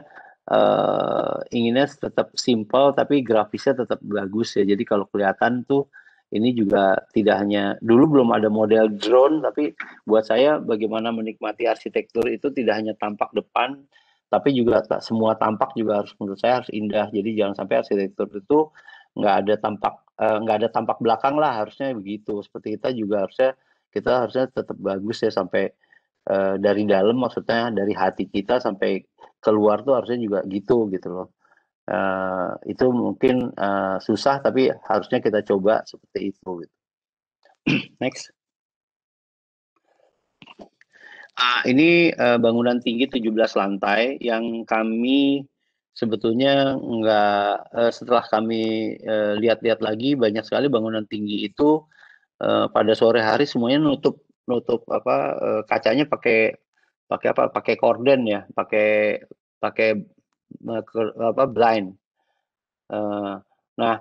uh, inginnya tetap simple tapi grafisnya tetap bagus ya. Jadi kalau kelihatan tuh ini juga tidak hanya dulu belum ada model drone tapi buat saya bagaimana menikmati arsitektur itu tidak hanya tampak depan tapi juga tak semua tampak juga harus menurut saya harus indah jadi jangan sampai arsitektur itu nggak ada tampak nggak uh, ada tampak belakang lah harusnya begitu seperti kita juga harusnya kita harusnya tetap bagus ya sampai uh, dari dalam maksudnya dari hati kita sampai keluar tuh harusnya juga gitu gitu loh uh, itu mungkin uh, susah tapi harusnya kita coba seperti itu gitu. next ah ini uh, bangunan tinggi 17 lantai yang kami sebetulnya nggak uh, setelah kami lihat-lihat uh, lagi banyak sekali bangunan tinggi itu Eh, pada sore hari semuanya nutup nutup apa uh, kacanya pakai pakai apa pakai korden ya pakai pakai eh, apa blind uh, nah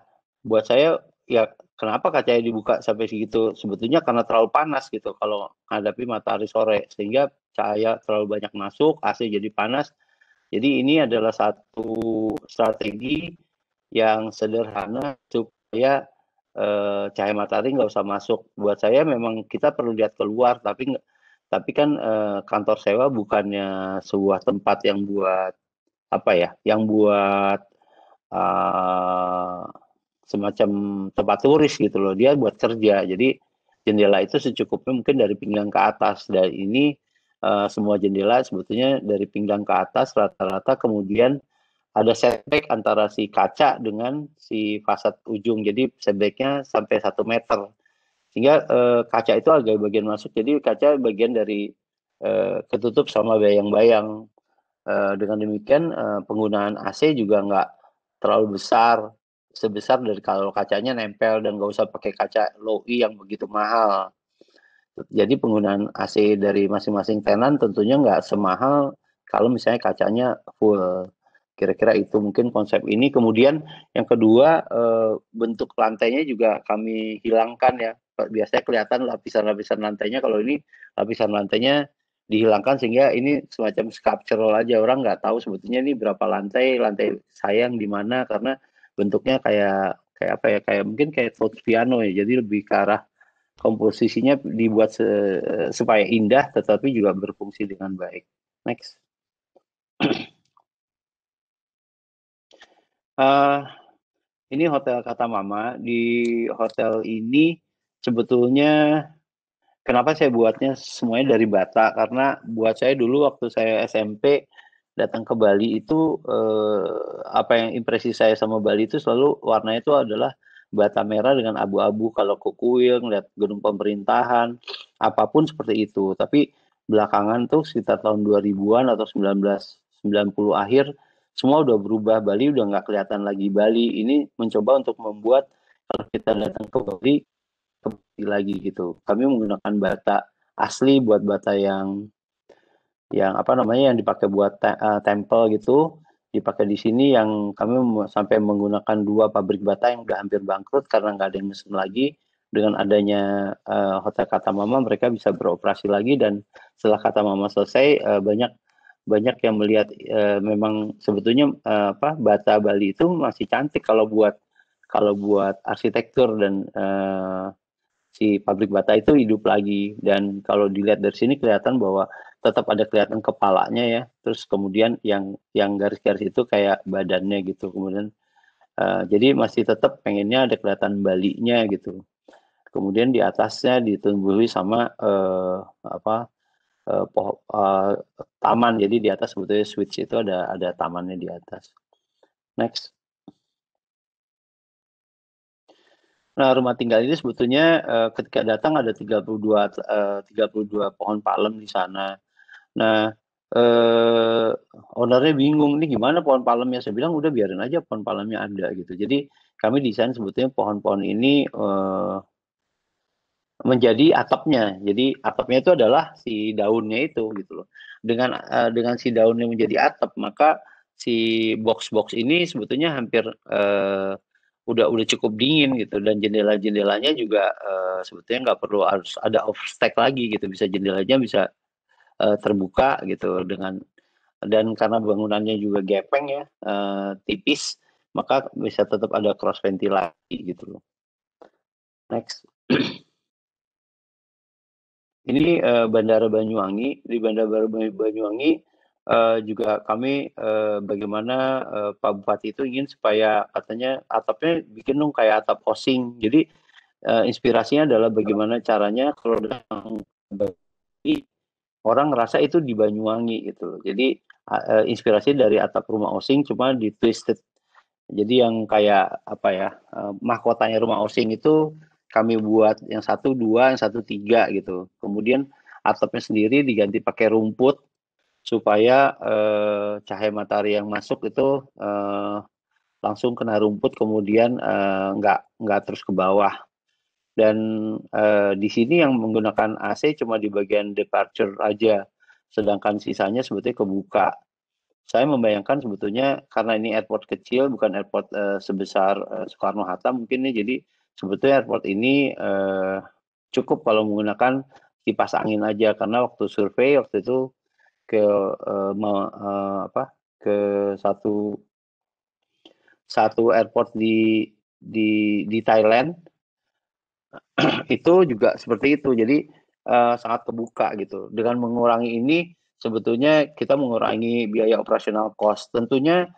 buat saya ya kenapa kacanya dibuka sampai segitu sebetulnya karena terlalu panas gitu kalau hadapi matahari sore sehingga cahaya terlalu banyak masuk AC jadi panas jadi ini adalah satu strategi yang sederhana supaya uh, cahaya matahari nggak usah masuk. Buat saya memang kita perlu lihat keluar, tapi tapi kan uh, kantor sewa bukannya sebuah tempat yang buat apa ya, yang buat uh, semacam tempat turis gitu loh. Dia buat kerja, jadi jendela itu secukupnya mungkin dari pinggang ke atas. Dan ini uh, semua jendela sebetulnya dari pinggang ke atas rata-rata kemudian ada setback antara si kaca dengan si fasad ujung. Jadi setbacknya sampai satu meter. Sehingga e, kaca itu agak bagian masuk. Jadi kaca bagian dari e, ketutup sama bayang-bayang. E, dengan demikian e, penggunaan AC juga nggak terlalu besar sebesar dari kalau kacanya nempel dan nggak usah pakai kaca low E yang begitu mahal. Jadi penggunaan AC dari masing-masing tenan tentunya nggak semahal kalau misalnya kacanya full. Kira-kira itu mungkin konsep ini. Kemudian yang kedua eh, bentuk lantainya juga kami hilangkan ya. Biasanya kelihatan lapisan-lapisan lantainya. Kalau ini lapisan lantainya dihilangkan sehingga ini semacam sculpture aja orang nggak tahu sebetulnya ini berapa lantai lantai sayang di mana karena bentuknya kayak kayak apa ya kayak mungkin kayak tot piano ya jadi lebih ke arah komposisinya dibuat se, eh, supaya indah tetapi juga berfungsi dengan baik next Uh, ini hotel kata mama, di hotel ini sebetulnya kenapa saya buatnya semuanya dari bata, karena buat saya dulu waktu saya SMP datang ke Bali itu, eh, apa yang impresi saya sama Bali itu selalu warnanya itu adalah bata merah dengan abu-abu, kalau ke kuil, lihat gedung pemerintahan, apapun seperti itu. Tapi belakangan tuh sekitar tahun 2000-an atau 1990 akhir semua udah berubah Bali udah nggak kelihatan lagi Bali ini mencoba untuk membuat kalau kita datang ke Bali kembali lagi gitu kami menggunakan bata asli buat bata yang yang apa namanya yang dipakai buat te uh, temple gitu dipakai di sini yang kami sampai menggunakan dua pabrik bata yang udah hampir bangkrut karena nggak ada yang mesin lagi dengan adanya uh, hotel kata mama mereka bisa beroperasi lagi dan setelah kata mama selesai uh, banyak banyak yang melihat e, memang sebetulnya e, apa bata Bali itu masih cantik kalau buat kalau buat arsitektur dan e, si pabrik bata itu hidup lagi dan kalau dilihat dari sini kelihatan bahwa tetap ada kelihatan kepalanya ya terus kemudian yang yang garis-garis itu kayak badannya gitu kemudian Uh, jadi masih tetap pengennya ada kelihatan baliknya gitu. Kemudian di atasnya ditumbuhi sama uh, apa uh, uh, taman jadi di atas sebetulnya switch itu ada ada tamannya di atas next Nah, rumah tinggal ini sebetulnya uh, ketika datang ada 32 uh, 32 pohon palem di sana. Nah, Uh, ownernya bingung ini gimana pohon palemnya. Saya bilang udah biarin aja pohon palemnya ada gitu. Jadi kami desain sebetulnya pohon-pohon ini uh, menjadi atapnya. Jadi atapnya itu adalah si daunnya itu gitu loh. Dengan uh, dengan si daunnya menjadi atap, maka si box-box ini sebetulnya hampir uh, udah udah cukup dingin gitu dan jendela-jendelanya juga uh, sebetulnya nggak perlu harus ada overstack lagi gitu. Bisa jendelanya bisa uh, terbuka gitu dengan dan karena bangunannya juga gepeng ya uh, tipis maka bisa tetap ada cross ventilasi gitu loh. Next. Ini uh, Bandara Banyuwangi. Di Bandara Banyuwangi uh, juga kami uh, bagaimana uh, Pak Bupati itu ingin supaya katanya atapnya bikin dong kayak atap osing. Jadi uh, inspirasinya adalah bagaimana caranya kalau datang orang ngerasa itu di Banyuwangi gitu Jadi uh, inspirasi dari atap rumah osing cuma di twisted. Jadi yang kayak apa ya uh, mahkotanya rumah osing itu kami buat yang satu dua, yang satu tiga gitu. Kemudian atapnya sendiri diganti pakai rumput supaya eh, cahaya matahari yang masuk itu eh, langsung kena rumput, kemudian eh, nggak nggak terus ke bawah. Dan eh, di sini yang menggunakan AC cuma di bagian departure aja, sedangkan sisanya sebetulnya kebuka. Saya membayangkan sebetulnya karena ini airport kecil, bukan airport eh, sebesar eh, Soekarno Hatta mungkin nih, ya, jadi sebetulnya airport ini eh, cukup kalau menggunakan kipas angin aja karena waktu survei waktu itu ke eh, me, eh, apa ke satu satu airport di di di Thailand itu juga seperti itu jadi eh, sangat terbuka gitu dengan mengurangi ini sebetulnya kita mengurangi biaya operasional cost tentunya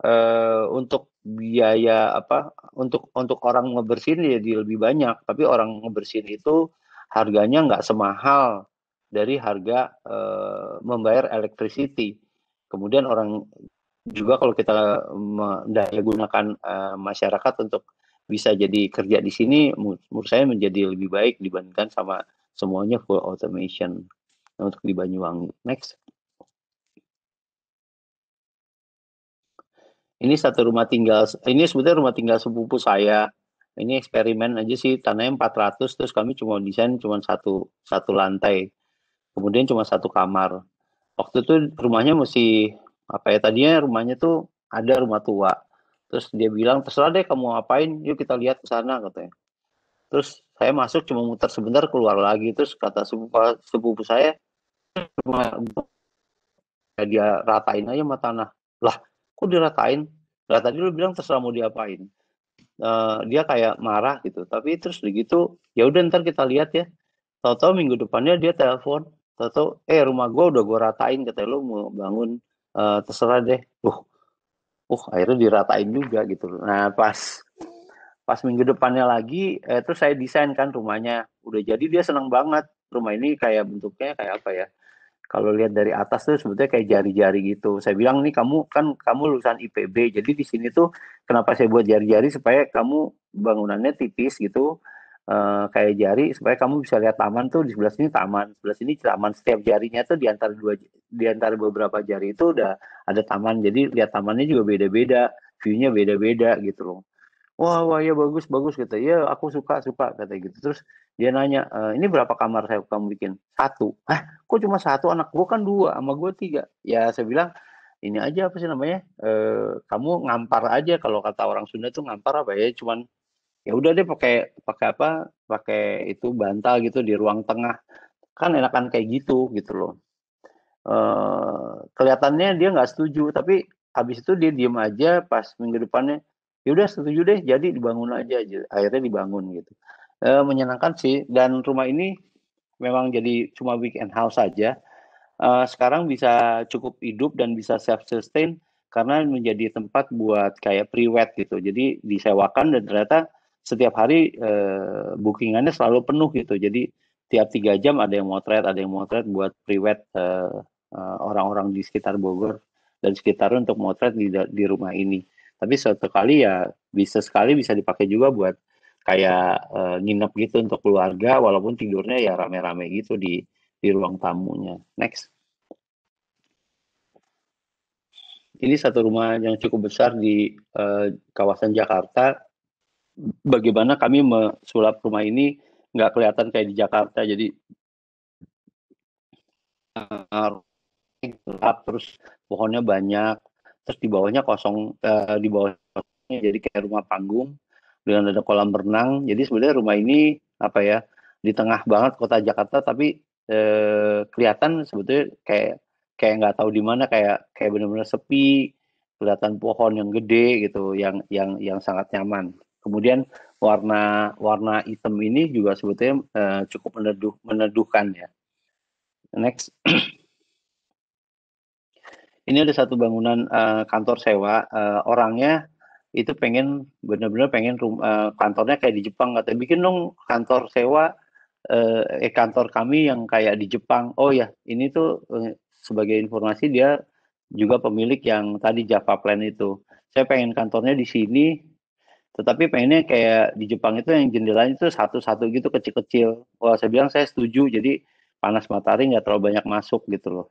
eh, untuk biaya apa untuk untuk orang ngebersihin ya jadi lebih banyak tapi orang ngebersihin itu harganya nggak semahal dari harga e, membayar electricity kemudian orang juga kalau kita daya gunakan e, masyarakat untuk bisa jadi kerja di sini menurut saya menjadi lebih baik dibandingkan sama semuanya full automation untuk di Banyuwangi next ini satu rumah tinggal ini sebetulnya rumah tinggal sepupu saya ini eksperimen aja sih tanahnya 400 terus kami cuma desain cuma satu satu lantai kemudian cuma satu kamar waktu itu rumahnya masih apa ya tadinya rumahnya tuh ada rumah tua terus dia bilang terserah deh kamu ngapain yuk kita lihat ke sana katanya terus saya masuk cuma muter sebentar keluar lagi terus kata sepupu, sepupu saya rumah ya dia ratain aja sama tanah lah kok diratain lah tadi lu bilang terserah mau diapain uh, dia kayak marah gitu tapi terus begitu ya udah ntar kita lihat ya tahu minggu depannya dia telepon tahu eh rumah gue udah gue ratain kata lu mau bangun uh, terserah deh uh uh akhirnya diratain juga gitu nah pas pas minggu depannya lagi eh, terus saya desain kan rumahnya udah jadi dia seneng banget rumah ini kayak bentuknya kayak apa ya kalau lihat dari atas tuh sebetulnya kayak jari-jari gitu. Saya bilang nih kamu kan kamu lulusan IPB, jadi di sini tuh kenapa saya buat jari-jari supaya kamu bangunannya tipis gitu, uh, kayak jari supaya kamu bisa lihat taman tuh di sebelah sini taman, sebelah sini taman. Setiap jarinya tuh di antara dua di antara beberapa jari itu udah ada taman, jadi lihat tamannya juga beda-beda, viewnya beda-beda gitu loh wah wah ya bagus bagus kata ya aku suka suka kata gitu terus dia nanya e, ini berapa kamar saya kamu bikin satu ah kok cuma satu anak gua kan dua sama gua tiga ya saya bilang ini aja apa sih namanya e, kamu ngampar aja kalau kata orang Sunda tuh ngampar apa ya cuman ya udah deh pakai pakai apa pakai itu bantal gitu di ruang tengah kan enakan kayak gitu gitu loh e, kelihatannya dia nggak setuju tapi habis itu dia diem aja pas minggu depannya ya udah setuju deh jadi dibangun aja, akhirnya dibangun gitu e, menyenangkan sih dan rumah ini memang jadi cuma weekend house saja e, eh, sekarang bisa cukup hidup dan bisa self sustain karena menjadi tempat buat kayak priwet gitu jadi disewakan dan ternyata setiap hari e, bookingannya selalu penuh gitu jadi tiap tiga jam ada yang motret, ada yang motret buat priwet e, orang-orang di sekitar Bogor dan sekitar untuk motret di, di rumah ini tapi suatu kali ya bisa sekali bisa dipakai juga buat kayak uh, nginep gitu untuk keluarga walaupun tidurnya ya rame-rame gitu di di ruang tamunya next ini satu rumah yang cukup besar di uh, kawasan Jakarta bagaimana kami mesulap rumah ini nggak kelihatan kayak di Jakarta jadi uh, terus pohonnya banyak terus di bawahnya kosong uh, di bawahnya jadi kayak rumah panggung dengan ada kolam renang jadi sebenarnya rumah ini apa ya di tengah banget kota Jakarta tapi eh, kelihatan sebetulnya kayak kayak nggak tahu di mana kayak kayak benar-benar sepi kelihatan pohon yang gede gitu yang yang yang sangat nyaman kemudian warna warna hitam ini juga sebetulnya eh, cukup meneduh meneduhkan ya next ini ada satu bangunan uh, kantor sewa uh, orangnya itu pengen benar-benar pengen rum, uh, kantornya kayak di Jepang kata bikin dong kantor sewa uh, eh kantor kami yang kayak di Jepang oh ya ini tuh sebagai informasi dia juga pemilik yang tadi Java Plan itu saya pengen kantornya di sini tetapi pengennya kayak di Jepang itu yang jendelanya itu satu-satu gitu kecil-kecil wah saya bilang saya setuju jadi panas matahari nggak terlalu banyak masuk gitu loh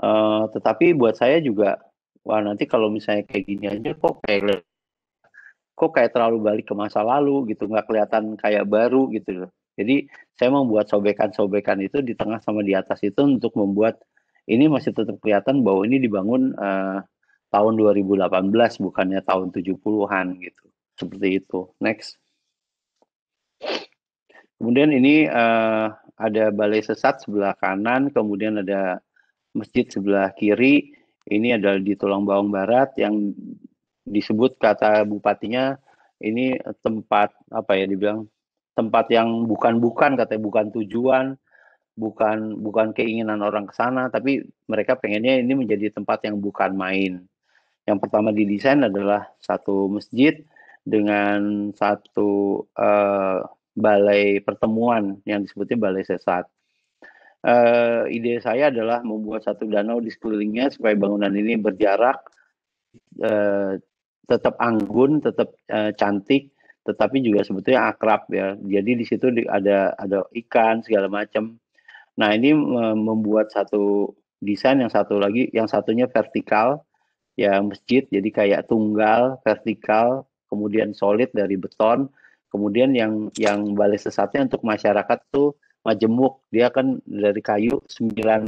Eh, tetapi buat saya juga, wah nanti kalau misalnya kayak gini aja kok kayak kok kayak terlalu balik ke masa lalu gitu, nggak kelihatan kayak baru gitu loh. Jadi saya membuat sobekan-sobekan itu di tengah sama di atas itu untuk membuat ini masih tetap kelihatan bahwa ini dibangun uh, tahun 2018 bukannya tahun 70-an gitu. Seperti itu. Next. Kemudian ini uh, ada balai sesat sebelah kanan, kemudian ada masjid sebelah kiri ini adalah di Tulang Bawang Barat yang disebut kata bupatinya ini tempat apa ya dibilang tempat yang bukan-bukan kata bukan tujuan bukan bukan keinginan orang ke sana tapi mereka pengennya ini menjadi tempat yang bukan main. Yang pertama didesain adalah satu masjid dengan satu uh, balai pertemuan yang disebutnya balai sesat uh, ide saya adalah membuat satu danau di sekelilingnya supaya bangunan ini berjarak, uh, tetap anggun, tetap uh, cantik, tetapi juga sebetulnya akrab ya. Jadi di situ ada ada ikan segala macam. Nah ini membuat satu desain yang satu lagi, yang satunya vertikal ya masjid, jadi kayak tunggal vertikal, kemudian solid dari beton, kemudian yang yang balik sesatnya untuk masyarakat tuh majemuk dia kan dari kayu sembilan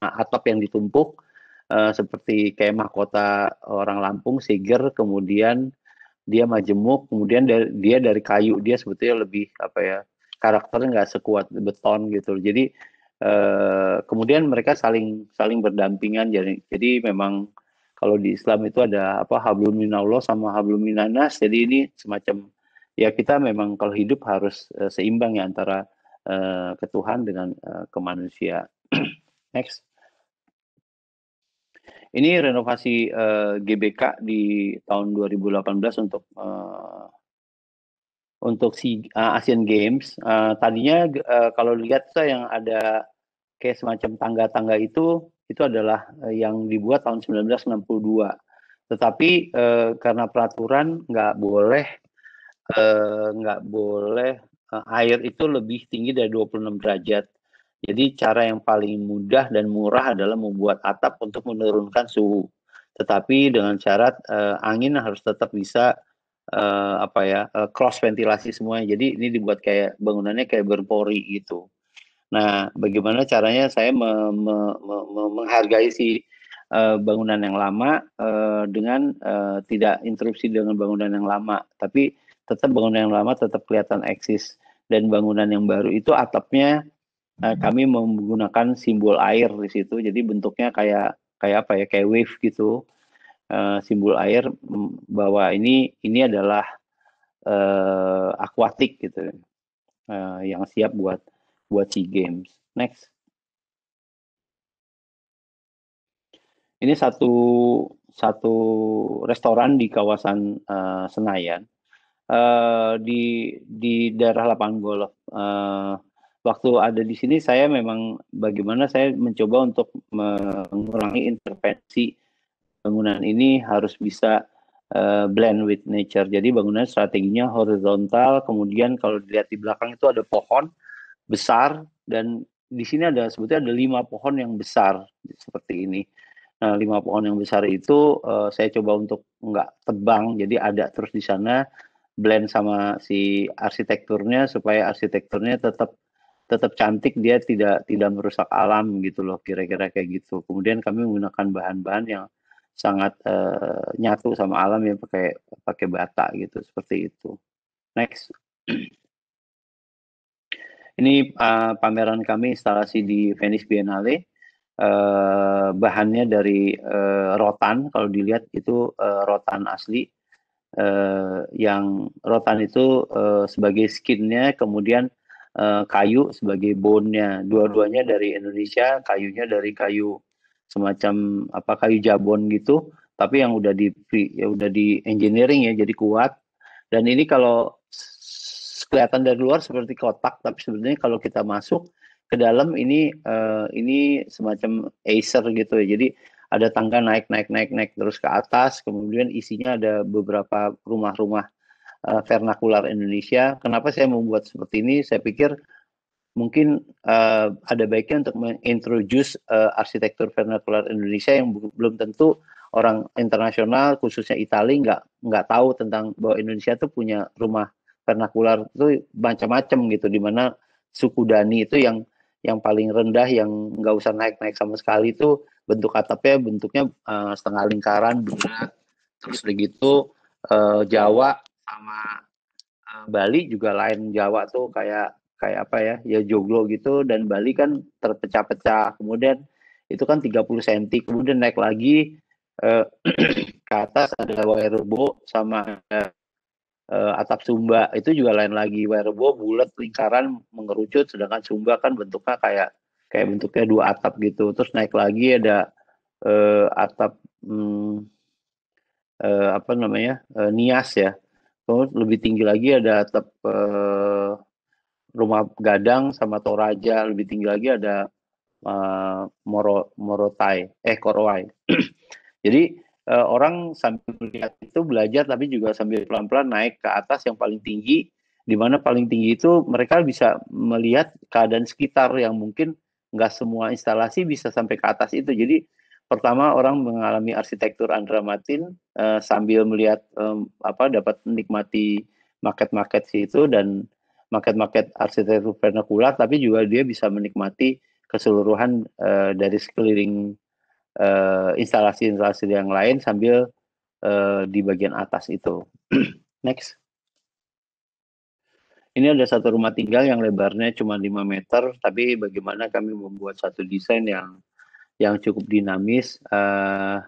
atap yang ditumpuk uh, seperti kayak mahkota orang Lampung siger kemudian dia majemuk kemudian dari, dia dari kayu dia sebetulnya lebih apa ya karakternya nggak sekuat beton gitu jadi uh, kemudian mereka saling saling berdampingan jadi jadi memang kalau di Islam itu ada apa habluminallah sama hablum jadi ini semacam ya kita memang kalau hidup harus eh, seimbang ya antara Ketuhan ke Tuhan dengan uh, ke Next. Ini renovasi uh, eh, GBK di tahun 2018 untuk uh, untuk si uh, Asian Games. Uh, tadinya uh, kalau lihat saya yang ada kayak semacam tangga-tangga itu itu adalah uh, yang dibuat tahun 1962. Tetapi uh, karena peraturan nggak boleh nggak boleh Eh, air itu lebih tinggi dari 26 derajat. Jadi cara yang paling mudah dan murah adalah membuat atap untuk menurunkan suhu. Tetapi dengan syarat uh, eh, angin harus tetap bisa uh, apa ya uh, cross ventilasi semuanya. Jadi ini dibuat kayak bangunannya kayak berpori gitu. Nah, bagaimana caranya saya me, me, me, menghargai si uh, bangunan yang lama uh, dengan uh, tidak interupsi dengan bangunan yang lama, tapi tetap bangunan yang lama tetap kelihatan eksis dan bangunan yang baru itu atapnya eh, hmm. kami menggunakan simbol air di situ jadi bentuknya kayak kayak apa ya kayak wave gitu uh, simbol air mm, bahwa ini ini adalah uh, eh, akuatik gitu uh, yang siap buat buat sea games next ini satu satu restoran di kawasan uh, Senayan Eh, di di daerah lapangan golf. Uh, waktu ada di sini saya memang bagaimana saya mencoba untuk mengurangi intervensi bangunan ini harus bisa uh, blend with nature. Jadi bangunan strateginya horizontal, kemudian kalau dilihat di belakang itu ada pohon besar dan di sini ada sebetulnya ada lima pohon yang besar seperti ini. Nah, lima pohon yang besar itu uh, saya coba untuk nggak tebang, jadi ada terus di sana blend sama si arsitekturnya supaya arsitekturnya tetap tetap cantik dia tidak tidak merusak alam gitu loh kira-kira kayak gitu kemudian kami menggunakan bahan-bahan yang sangat uh, nyatu sama alam ya pakai pakai bata gitu seperti itu next ini uh, pameran kami instalasi di Venice Biennale uh, bahannya dari uh, rotan kalau dilihat itu uh, rotan asli uh, yang rotan itu uh, sebagai skinnya, kemudian uh, kayu sebagai bone-nya. Dua-duanya dari Indonesia, kayunya dari kayu semacam apa kayu jabon gitu, tapi yang udah di ya udah di engineering ya, jadi kuat. Dan ini kalau kelihatan dari luar seperti kotak, tapi sebenarnya kalau kita masuk ke dalam ini uh, ini semacam acer gitu ya. Jadi ada tangga naik naik naik naik terus ke atas kemudian isinya ada beberapa rumah-rumah uh, vernakular Indonesia kenapa saya membuat seperti ini saya pikir mungkin uh, ada baiknya untuk mengintroduce uh, arsitektur vernakular Indonesia yang belum tentu orang internasional khususnya Italia nggak nggak tahu tentang bahwa Indonesia tuh punya rumah vernakular itu macam-macam gitu di mana suku Dani itu yang yang paling rendah yang nggak usah naik-naik sama sekali itu bentuk atapnya bentuknya uh, setengah lingkaran bulat terus begitu uh, eh, Jawa sama uh, Bali juga lain Jawa tuh kayak kayak apa ya ya joglo gitu dan Bali kan terpecah-pecah kemudian itu kan 30 cm kemudian naik lagi uh, ke atas ada Wairebo sama uh, atap Sumba itu juga lain lagi Wairebo bulat lingkaran mengerucut sedangkan Sumba kan bentuknya kayak kayak bentuknya dua atap gitu terus naik lagi ada uh, atap hmm, uh, apa namanya uh, nias ya terus lebih tinggi lagi ada atap uh, rumah gadang sama toraja lebih tinggi lagi ada uh, moro morotai eh korowai jadi uh, orang sambil melihat itu belajar tapi juga sambil pelan-pelan naik ke atas yang paling tinggi di mana paling tinggi itu mereka bisa melihat keadaan sekitar yang mungkin nggak semua instalasi bisa sampai ke atas itu. Jadi pertama orang mengalami arsitektur Andramatin uh, eh, sambil melihat um, apa dapat menikmati market-market situ dan market-market arsitektur vernakular, tapi juga dia bisa menikmati keseluruhan uh, dari sekeliling eh, instalasi-instalasi yang lain sambil uh, di bagian atas itu. Next. Ini ada satu rumah tinggal yang lebarnya cuma 5 meter, tapi bagaimana kami membuat satu desain yang yang cukup dinamis uh,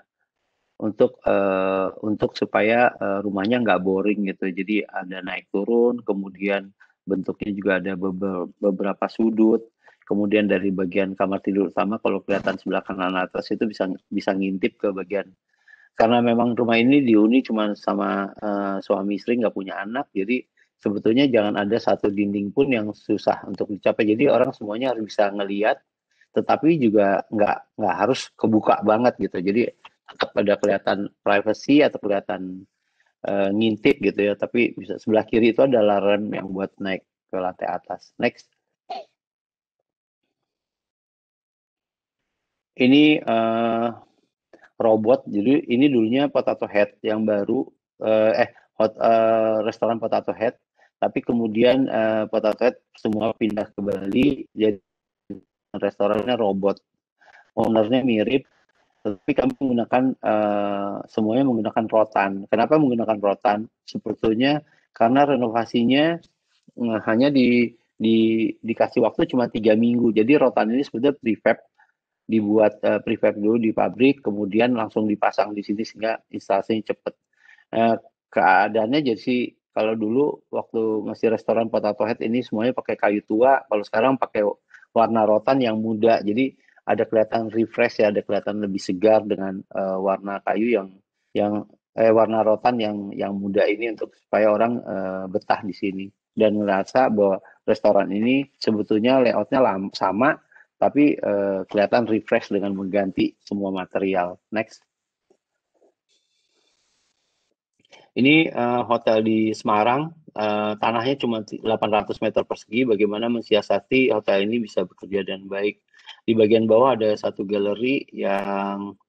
untuk uh, untuk supaya uh, rumahnya nggak boring gitu. Jadi ada naik turun, kemudian bentuknya juga ada beberapa sudut. Kemudian dari bagian kamar tidur utama kalau kelihatan sebelah kanan atas itu bisa bisa ngintip ke bagian karena memang rumah ini dihuni cuma sama uh, suami istri nggak punya anak jadi sebetulnya jangan ada satu dinding pun yang susah untuk dicapai. Jadi orang semuanya harus bisa ngeliat, tetapi juga nggak nggak harus kebuka banget gitu. Jadi tetap ada kelihatan privacy atau kelihatan uh, ngintip gitu ya. Tapi bisa sebelah kiri itu adalah rem yang buat naik ke lantai atas. Next. Ini uh, robot, jadi ini dulunya potato head yang baru, uh, eh hot, uh, restoran potato head tapi kemudian uh, eh, Potatet semua pindah ke Bali jadi restorannya robot ownernya mirip tapi kami menggunakan uh, semuanya menggunakan rotan kenapa menggunakan rotan sebetulnya karena renovasinya uh, hanya di di dikasih waktu cuma tiga minggu jadi rotan ini sebetulnya prefab dibuat uh, prefab dulu di pabrik kemudian langsung dipasang di sini sehingga instalasinya cepat uh, keadaannya jadi kalau dulu waktu masih restoran potato head ini semuanya pakai kayu tua, kalau sekarang pakai warna rotan yang muda. Jadi ada kelihatan refresh ya, ada kelihatan lebih segar dengan uh, warna kayu yang yang eh, warna rotan yang yang muda ini untuk supaya orang uh, betah di sini dan merasa bahwa restoran ini sebetulnya layoutnya sama tapi uh, kelihatan refresh dengan mengganti semua material. Next. Ini uh, hotel di Semarang, uh, tanahnya cuma 800 meter persegi. Bagaimana mensiasati hotel ini bisa bekerja dan baik? Di bagian bawah ada satu galeri yang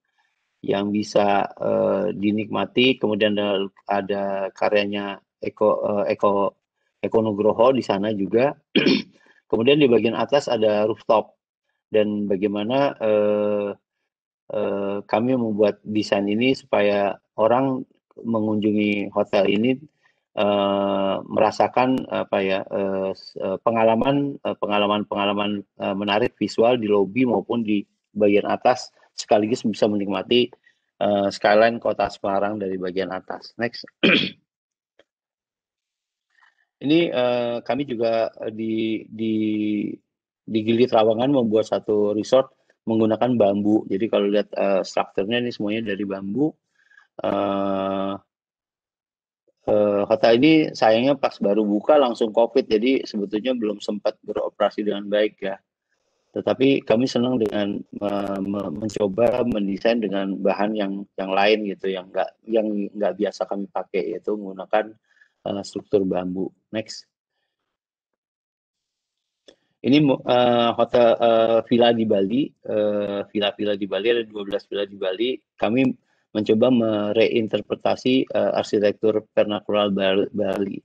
yang bisa uh, dinikmati. Kemudian ada, ada karyanya Eko uh, Eko Eko Nugroho di sana juga. Kemudian di bagian atas ada rooftop dan bagaimana uh, uh, kami membuat desain ini supaya orang mengunjungi hotel ini uh, merasakan apa ya uh, pengalaman pengalaman pengalaman uh, menarik visual di lobi maupun di bagian atas sekaligus bisa menikmati uh, skyline kota Semarang dari bagian atas. Next. Ini uh, kami juga di di di Gili Trawangan membuat satu resort menggunakan bambu. Jadi kalau lihat uh, strukturnya ini semuanya dari bambu uh, uh, hotel ini sayangnya pas baru buka langsung COVID, jadi sebetulnya belum sempat beroperasi dengan baik ya. Tetapi kami senang dengan uh, mencoba mendesain dengan bahan yang yang lain gitu, yang nggak yang nggak biasa kami pakai yaitu menggunakan uh, struktur bambu. Next ini uh, hotel uh, villa di Bali, villa-villa di Bali ada 12 villa di Bali. Kami mencoba mereinterpretasi uh, arsitektur vernakular Bali.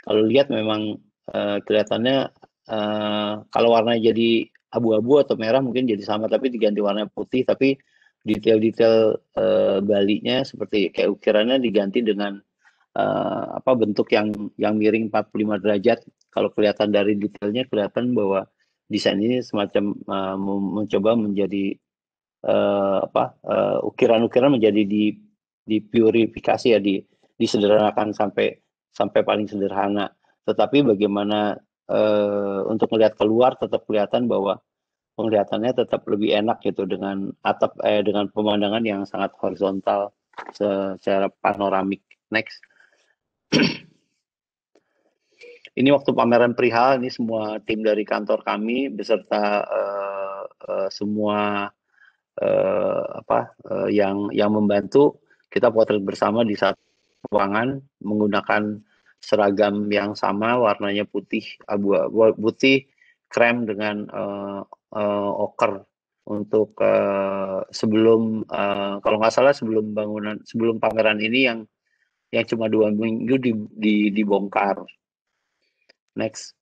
Kalau lihat memang uh, kelihatannya uh, kalau warnanya jadi abu-abu atau merah mungkin jadi sama tapi diganti warna putih tapi detail-detail uh, baliknya seperti kayak ukirannya diganti dengan uh, apa bentuk yang yang miring 45 derajat kalau kelihatan dari detailnya kelihatan bahwa desain ini semacam uh, mencoba menjadi uh, apa eh, ukiran-ukiran menjadi di dipurifikasi ya di disederhanakan sampai sampai paling sederhana. Tetapi bagaimana uh, untuk melihat keluar tetap kelihatan bahwa penglihatannya tetap lebih enak gitu dengan atap eh, dengan pemandangan yang sangat horizontal secara panoramik. Next. ini waktu pameran perihal ini semua tim dari kantor kami beserta uh, uh, semua uh, apa uh, yang yang membantu kita potret bersama di satu ruangan menggunakan seragam yang sama warnanya putih abu-abu putih krem dengan uh, eh, uh, oker untuk uh, sebelum uh, kalau nggak salah sebelum bangunan sebelum pameran ini yang yang cuma dua minggu di, di, dibongkar. Next.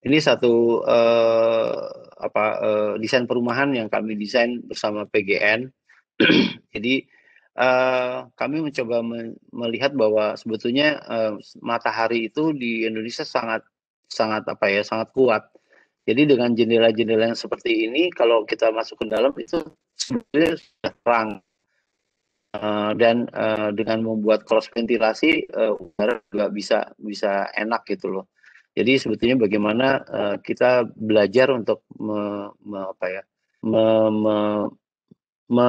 Ini satu uh, apa uh, desain perumahan yang kami desain bersama PGN. Jadi uh, kami mencoba me melihat bahwa sebetulnya uh, matahari itu di Indonesia sangat sangat apa ya sangat kuat. Jadi dengan jendela-jendela yang seperti ini, kalau kita masuk ke dalam itu sebenarnya sudah terang. Uh, dan uh, dengan membuat cross ventilasi uh, udara juga bisa bisa enak gitu loh. Jadi sebetulnya bagaimana uh, kita belajar untuk me, me, apa ya, me, me, me,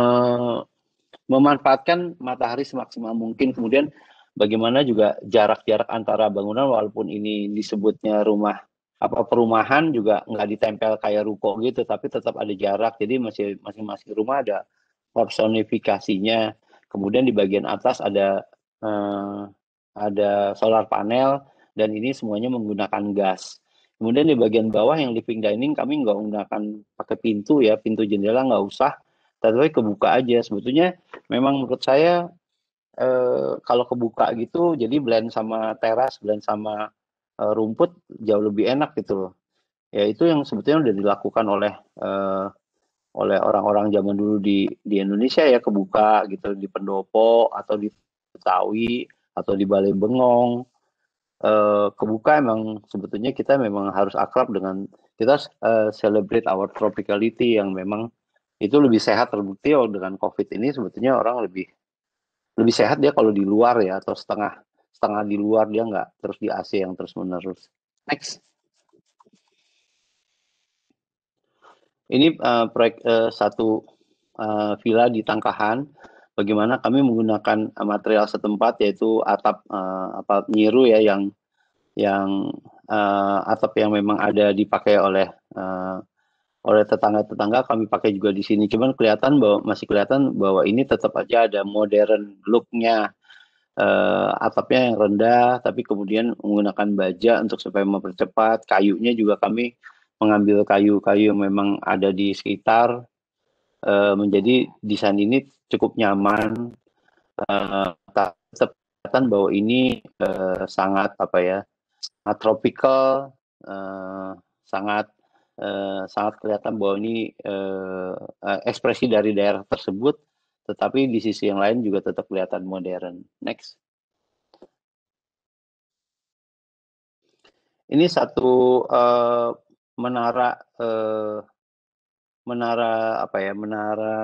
memanfaatkan matahari semaksimal mungkin. Kemudian bagaimana juga jarak-jarak antara bangunan walaupun ini disebutnya rumah apa perumahan juga nggak ditempel kayak ruko gitu, tapi tetap ada jarak. Jadi masih masing-masing rumah ada personifikasinya. Kemudian di bagian atas ada uh, ada solar panel dan ini semuanya menggunakan gas. Kemudian di bagian bawah yang living dining kami nggak menggunakan pakai pintu ya, pintu jendela nggak usah, tapi kebuka aja. Sebetulnya memang menurut saya e, kalau kebuka gitu, jadi blend sama teras, blend sama e, rumput jauh lebih enak gitu loh. Ya itu yang sebetulnya udah dilakukan oleh e, oleh orang-orang zaman dulu di di Indonesia ya kebuka gitu di pendopo atau di Betawi atau di Balai Bengong uh, kebuka emang sebetulnya kita memang harus akrab dengan kita uh, celebrate our tropicality yang memang itu lebih sehat terbukti oh, dengan COVID ini sebetulnya orang lebih lebih sehat dia kalau di luar ya atau setengah setengah di luar dia nggak terus di AC yang terus menerus. Next. Ini uh, proyek uh, satu uh, villa di Tangkahan bagaimana kami menggunakan eh, material setempat yaitu atap uh, apa nyiru ya yang yang uh, atap yang memang ada dipakai oleh uh, oleh tetangga-tetangga kami pakai juga di sini. Cuman kelihatan bahwa masih kelihatan bahwa ini tetap aja ada modern looknya uh, atapnya yang rendah, tapi kemudian menggunakan baja untuk supaya mempercepat kayunya juga kami mengambil kayu-kayu yang memang ada di sekitar Eh, menjadi desain ini cukup nyaman uh, eh, tetap kelihatan bahwa ini eh, sangat apa ya sangat tropical sangat sangat kelihatan bahwa ini ekspresi dari daerah tersebut tetapi di sisi yang lain juga tetap kelihatan modern next ini satu menara menara apa ya menara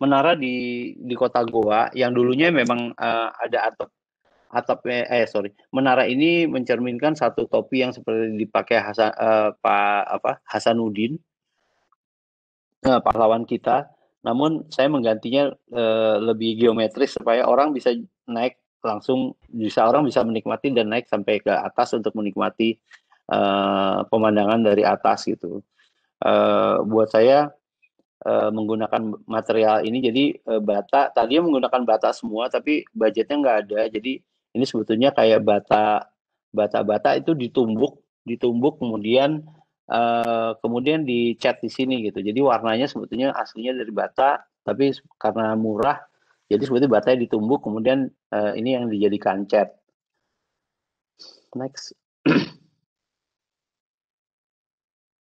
menara di di kota Goa yang dulunya memang uh, ada atap atapnya eh sorry menara ini mencerminkan satu topi yang seperti dipakai Hasan uh, eh, Pak apa Hasanuddin uh, pahlawan kita namun saya menggantinya uh, lebih geometris supaya orang bisa naik langsung bisa orang bisa menikmati dan naik sampai ke atas untuk menikmati uh, pemandangan dari atas gitu Eh, buat saya uh, menggunakan material ini jadi uh, bata tadi menggunakan bata semua tapi budgetnya nggak ada jadi ini sebetulnya kayak bata bata-bata itu ditumbuk ditumbuk kemudian uh, kemudian dicat di sini gitu jadi warnanya sebetulnya aslinya dari bata tapi karena murah jadi sebetulnya batanya ditumbuk kemudian uh, ini yang dijadikan cat next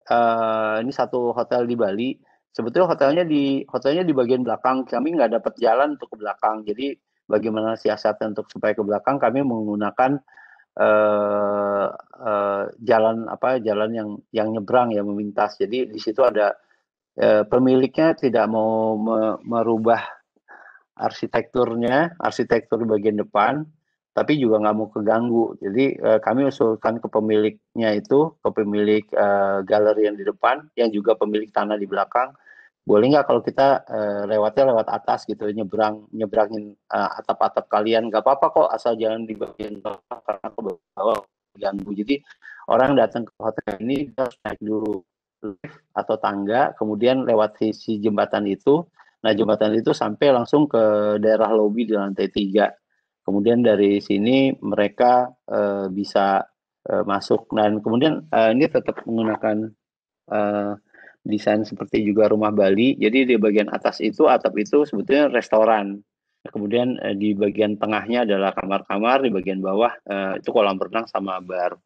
uh, ini satu hotel di Bali sebetulnya hotelnya di hotelnya di bagian belakang kami nggak dapat jalan untuk ke belakang jadi bagaimana siasatnya untuk supaya ke belakang kami menggunakan uh, uh, jalan apa jalan yang yang nyebrang ya memintas jadi di situ ada uh, pemiliknya tidak mau me merubah arsitekturnya arsitektur bagian depan tapi juga nggak mau keganggu. Jadi eh, kami usulkan ke pemiliknya itu, ke pemilik eh, galeri yang di depan, yang juga pemilik tanah di belakang, boleh nggak kalau kita eh, lewatnya lewat atas gitu, nyebrang nyebrangin atap-atap kalian, nggak apa-apa kok asal jangan di bagian bawah karena ke bawah ganggu. Jadi orang datang ke hotel ini harus naik dulu atau tangga, kemudian lewat sisi jembatan itu. Nah jembatan itu sampai langsung ke daerah lobi di lantai tiga Kemudian dari sini mereka uh, bisa uh, masuk dan kemudian uh, ini tetap menggunakan uh, desain seperti juga rumah Bali. Jadi di bagian atas itu atap itu sebetulnya restoran. Kemudian uh, di bagian tengahnya adalah kamar-kamar, di bagian bawah uh, itu kolam renang sama bar.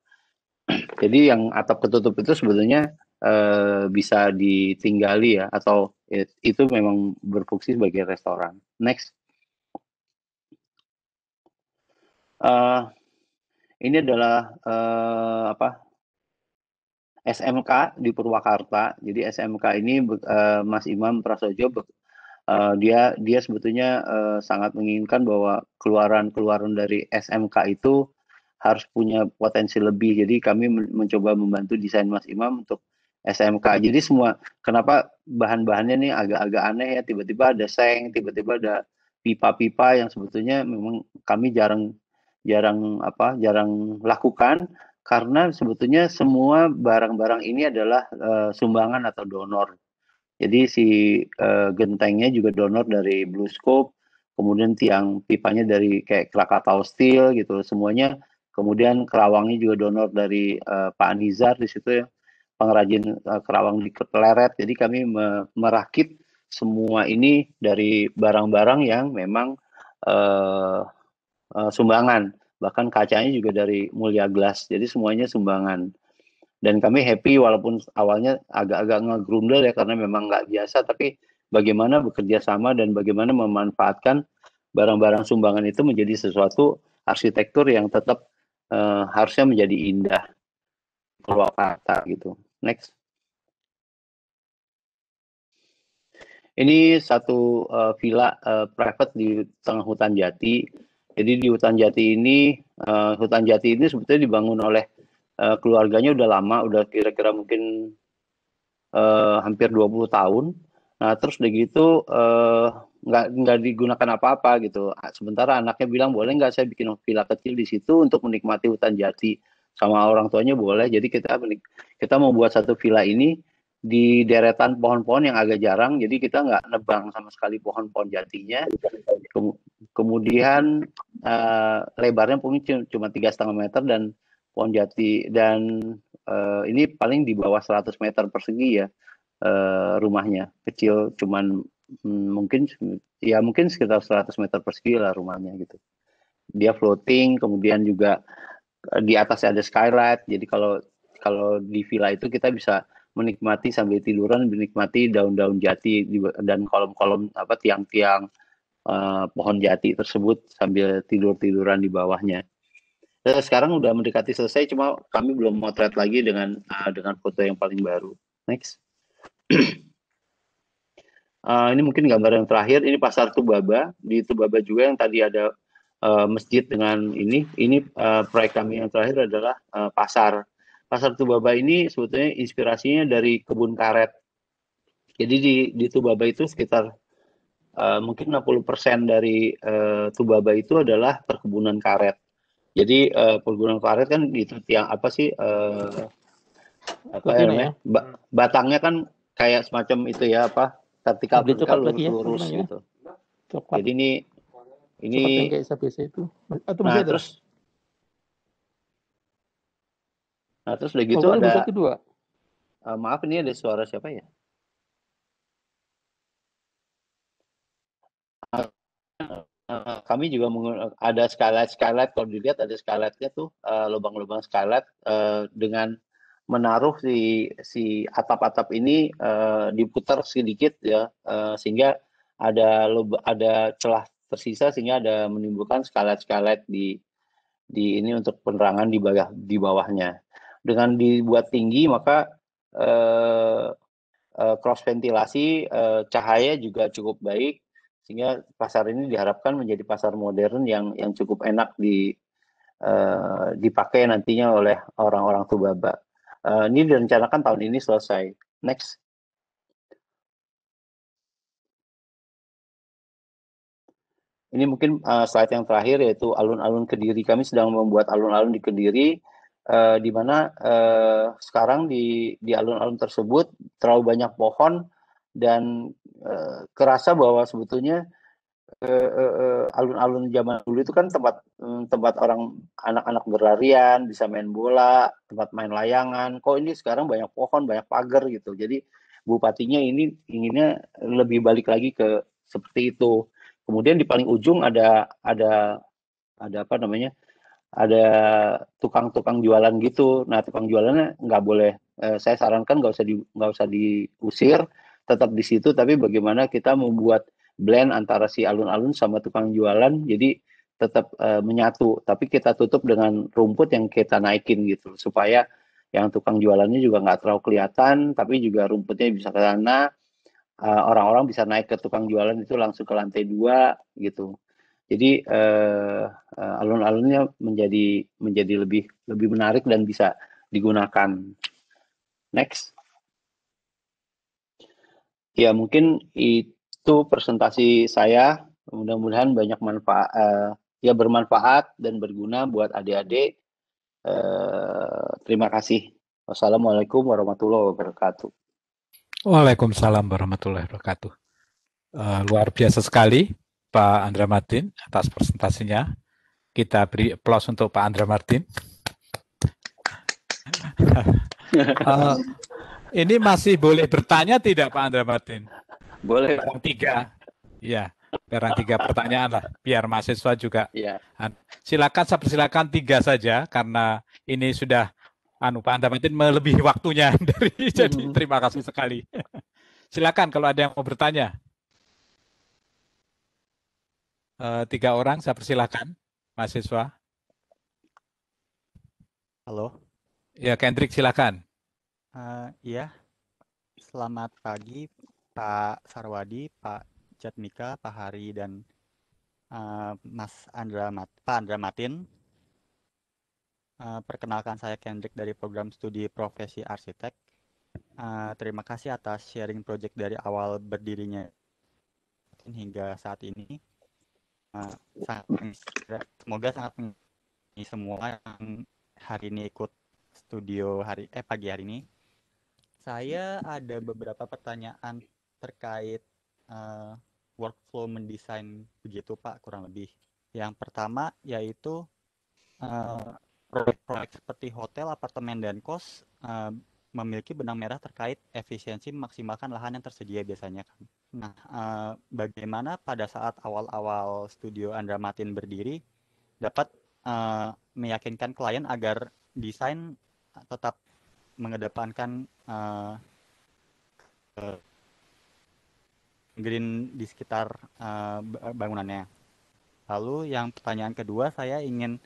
Jadi yang atap ketutup itu sebetulnya Uh, bisa ditinggali ya atau it, itu memang berfungsi sebagai restoran. Next. uh, ini adalah uh, apa SMK di Purwakarta. Jadi SMK ini uh, Mas Imam Prasojo uh, dia dia sebetulnya uh, sangat menginginkan bahwa keluaran-keluaran dari SMK itu harus punya potensi lebih. Jadi kami mencoba membantu desain Mas Imam untuk SMK. Jadi semua kenapa bahan-bahannya nih agak-agak aneh ya tiba-tiba ada seng, tiba-tiba ada pipa-pipa yang sebetulnya memang kami jarang jarang apa jarang lakukan karena sebetulnya semua barang-barang ini adalah uh, sumbangan atau donor. Jadi si uh, gentengnya juga donor dari Bluescope, kemudian tiang pipanya dari kayak Krakatau Steel gitu semuanya, kemudian kerawangnya juga donor dari uh, Pak Anizar di situ ya, pengrajin uh, kerawang di Kepleret. Jadi kami me merakit semua ini dari barang-barang yang memang uh, uh, sumbangan bahkan kacanya juga dari Mulia Glass jadi semuanya sumbangan dan kami happy walaupun awalnya agak-agak ngegrundel ya karena memang nggak biasa tapi bagaimana bekerja sama dan bagaimana memanfaatkan barang-barang sumbangan itu menjadi sesuatu arsitektur yang tetap uh, harusnya menjadi indah keluar kata gitu next ini satu uh, villa uh, private di tengah hutan jati jadi di hutan jati ini, uh, hutan jati ini sebetulnya dibangun oleh uh, keluarganya udah lama, udah kira-kira mungkin uh, hampir 20 tahun. Nah terus udah gitu uh, nggak nggak digunakan apa-apa gitu. Ah, sementara anaknya bilang boleh nggak saya bikin villa kecil di situ untuk menikmati hutan jati sama orang tuanya boleh. Jadi kita kita buat satu villa ini di deretan pohon-pohon yang agak jarang, jadi kita nggak nebang sama sekali pohon-pohon jatinya. Kemudian uh, lebarnya mungkin cuma tiga setengah meter dan pohon jati dan uh, ini paling di bawah 100 meter persegi ya uh, rumahnya kecil, cuman hmm, mungkin ya mungkin sekitar 100 meter persegi lah rumahnya gitu. Dia floating, kemudian juga di atasnya ada skylight, jadi kalau kalau di villa itu kita bisa menikmati sambil tiduran menikmati daun-daun jati dan kolom-kolom apa tiang-tiang uh, pohon jati tersebut sambil tidur-tiduran di bawahnya. Nah, sekarang udah mendekati selesai, cuma kami belum motret lagi dengan uh, dengan foto yang paling baru. Next. uh, ini mungkin gambar yang terakhir. Ini pasar Tubaba di Tubaba juga yang tadi ada uh, masjid dengan ini. Ini uh, proyek kami yang terakhir adalah uh, pasar pasar Tubaba ini sebetulnya inspirasinya dari kebun karet. Jadi di, di Tubaba itu sekitar uh, mungkin 60% persen dari uh, eh, Tubaba itu adalah perkebunan karet. Jadi uh, perkebunan karet kan itu tiang apa sih uh, apa ya, ya? Ba batangnya kan kayak semacam itu ya apa vertikal itu ya, lurus, ya, gitu. Coklat. Jadi ini ini coklat yang kayak itu. Atau nah, terus Nah, terus udah gitu ada kedua. Uh, maaf ini ada suara siapa ya? Eh, kami juga ada skylight-skylight kalau dilihat ada skylightnya tuh lubang eh, lubang-lubang skylight uh, dengan menaruh si si atap-atap ini uh, diputar sedikit ya uh, sehingga ada ada celah tersisa sehingga ada menimbulkan skylight-skylight di di ini untuk penerangan di bawah di bawahnya dengan dibuat tinggi maka eh, eh, cross ventilasi eh, cahaya juga cukup baik sehingga pasar ini diharapkan menjadi pasar modern yang yang cukup enak di eh, dipakai nantinya oleh orang-orang Tubaba. Eh, ini direncanakan tahun ini selesai. Next. Ini mungkin uh, slide yang terakhir yaitu alun-alun Kediri. Kami sedang membuat alun-alun di Kediri uh, di mana uh, sekarang di di alun-alun tersebut terlalu banyak pohon dan uh, kerasa bahwa sebetulnya alun-alun uh, uh, zaman dulu itu kan tempat mm, tempat orang anak-anak berlarian bisa main bola tempat main layangan kok ini sekarang banyak pohon banyak pagar gitu jadi bupatinya ini inginnya lebih balik lagi ke seperti itu kemudian di paling ujung ada ada ada apa namanya ada tukang-tukang jualan gitu. Nah, tukang jualannya nggak boleh. Eh, saya sarankan nggak usah di nggak usah diusir, tetap di situ. Tapi bagaimana kita membuat blend antara si alun-alun sama tukang jualan, jadi tetap eh, menyatu. Tapi kita tutup dengan rumput yang kita naikin gitu, supaya yang tukang jualannya juga nggak terlalu kelihatan, tapi juga rumputnya bisa ke sana. Eh, orang-orang uh, bisa naik ke tukang jualan itu langsung ke lantai dua gitu. Jadi uh, alun-alunnya menjadi menjadi lebih lebih menarik dan bisa digunakan. Next. Ya mungkin itu presentasi saya. Mudah-mudahan banyak manfaat, uh, ya bermanfaat dan berguna buat adik-adik. uh, terima kasih. Wassalamualaikum warahmatullahi wabarakatuh. Waalaikumsalam warahmatullahi wabarakatuh. Uh, luar biasa sekali Pak Andra Martin atas presentasinya. Kita beri aplaus untuk Pak Andra Martin. uh, ini masih boleh bertanya tidak Pak Andra Martin? Boleh. Barang tiga. Ya, barang tiga pertanyaan lah. Biar mahasiswa juga. Ya. Silakan, saya persilakan tiga saja karena ini sudah Anu Pak Andra Martin melebihi waktunya dari. Jadi hmm. terima kasih sekali. Silakan kalau ada yang mau bertanya. Eh, tiga orang. Saya persilahkan, mahasiswa. Halo. Ya, Kendrick silakan. Uh, iya. Selamat pagi, Pak Sarwadi, Pak Jatmika, Pak Hari, dan uh, Mas Andra Pak Andra Matin. Uh, perkenalkan saya Kendrick dari program studi profesi arsitek. Uh, terima kasih atas sharing project dari awal berdirinya hingga saat ini. Nah, semoga sangat ini semua yang hari ini ikut studio hari eh pagi hari ini. Saya ada beberapa pertanyaan terkait uh, workflow mendesain begitu Pak kurang lebih. Yang pertama yaitu proyek eh, proyek-proyek seperti hotel, apartemen dan kos uh, memiliki benang merah terkait efisiensi memaksimalkan lahan yang tersedia biasanya kan. Nah, uh, bagaimana pada saat awal-awal studio Andra Martin berdiri dapat uh, meyakinkan klien agar desain tetap mengedepankan uh, green di sekitar uh, bangunannya. Lalu yang pertanyaan kedua saya ingin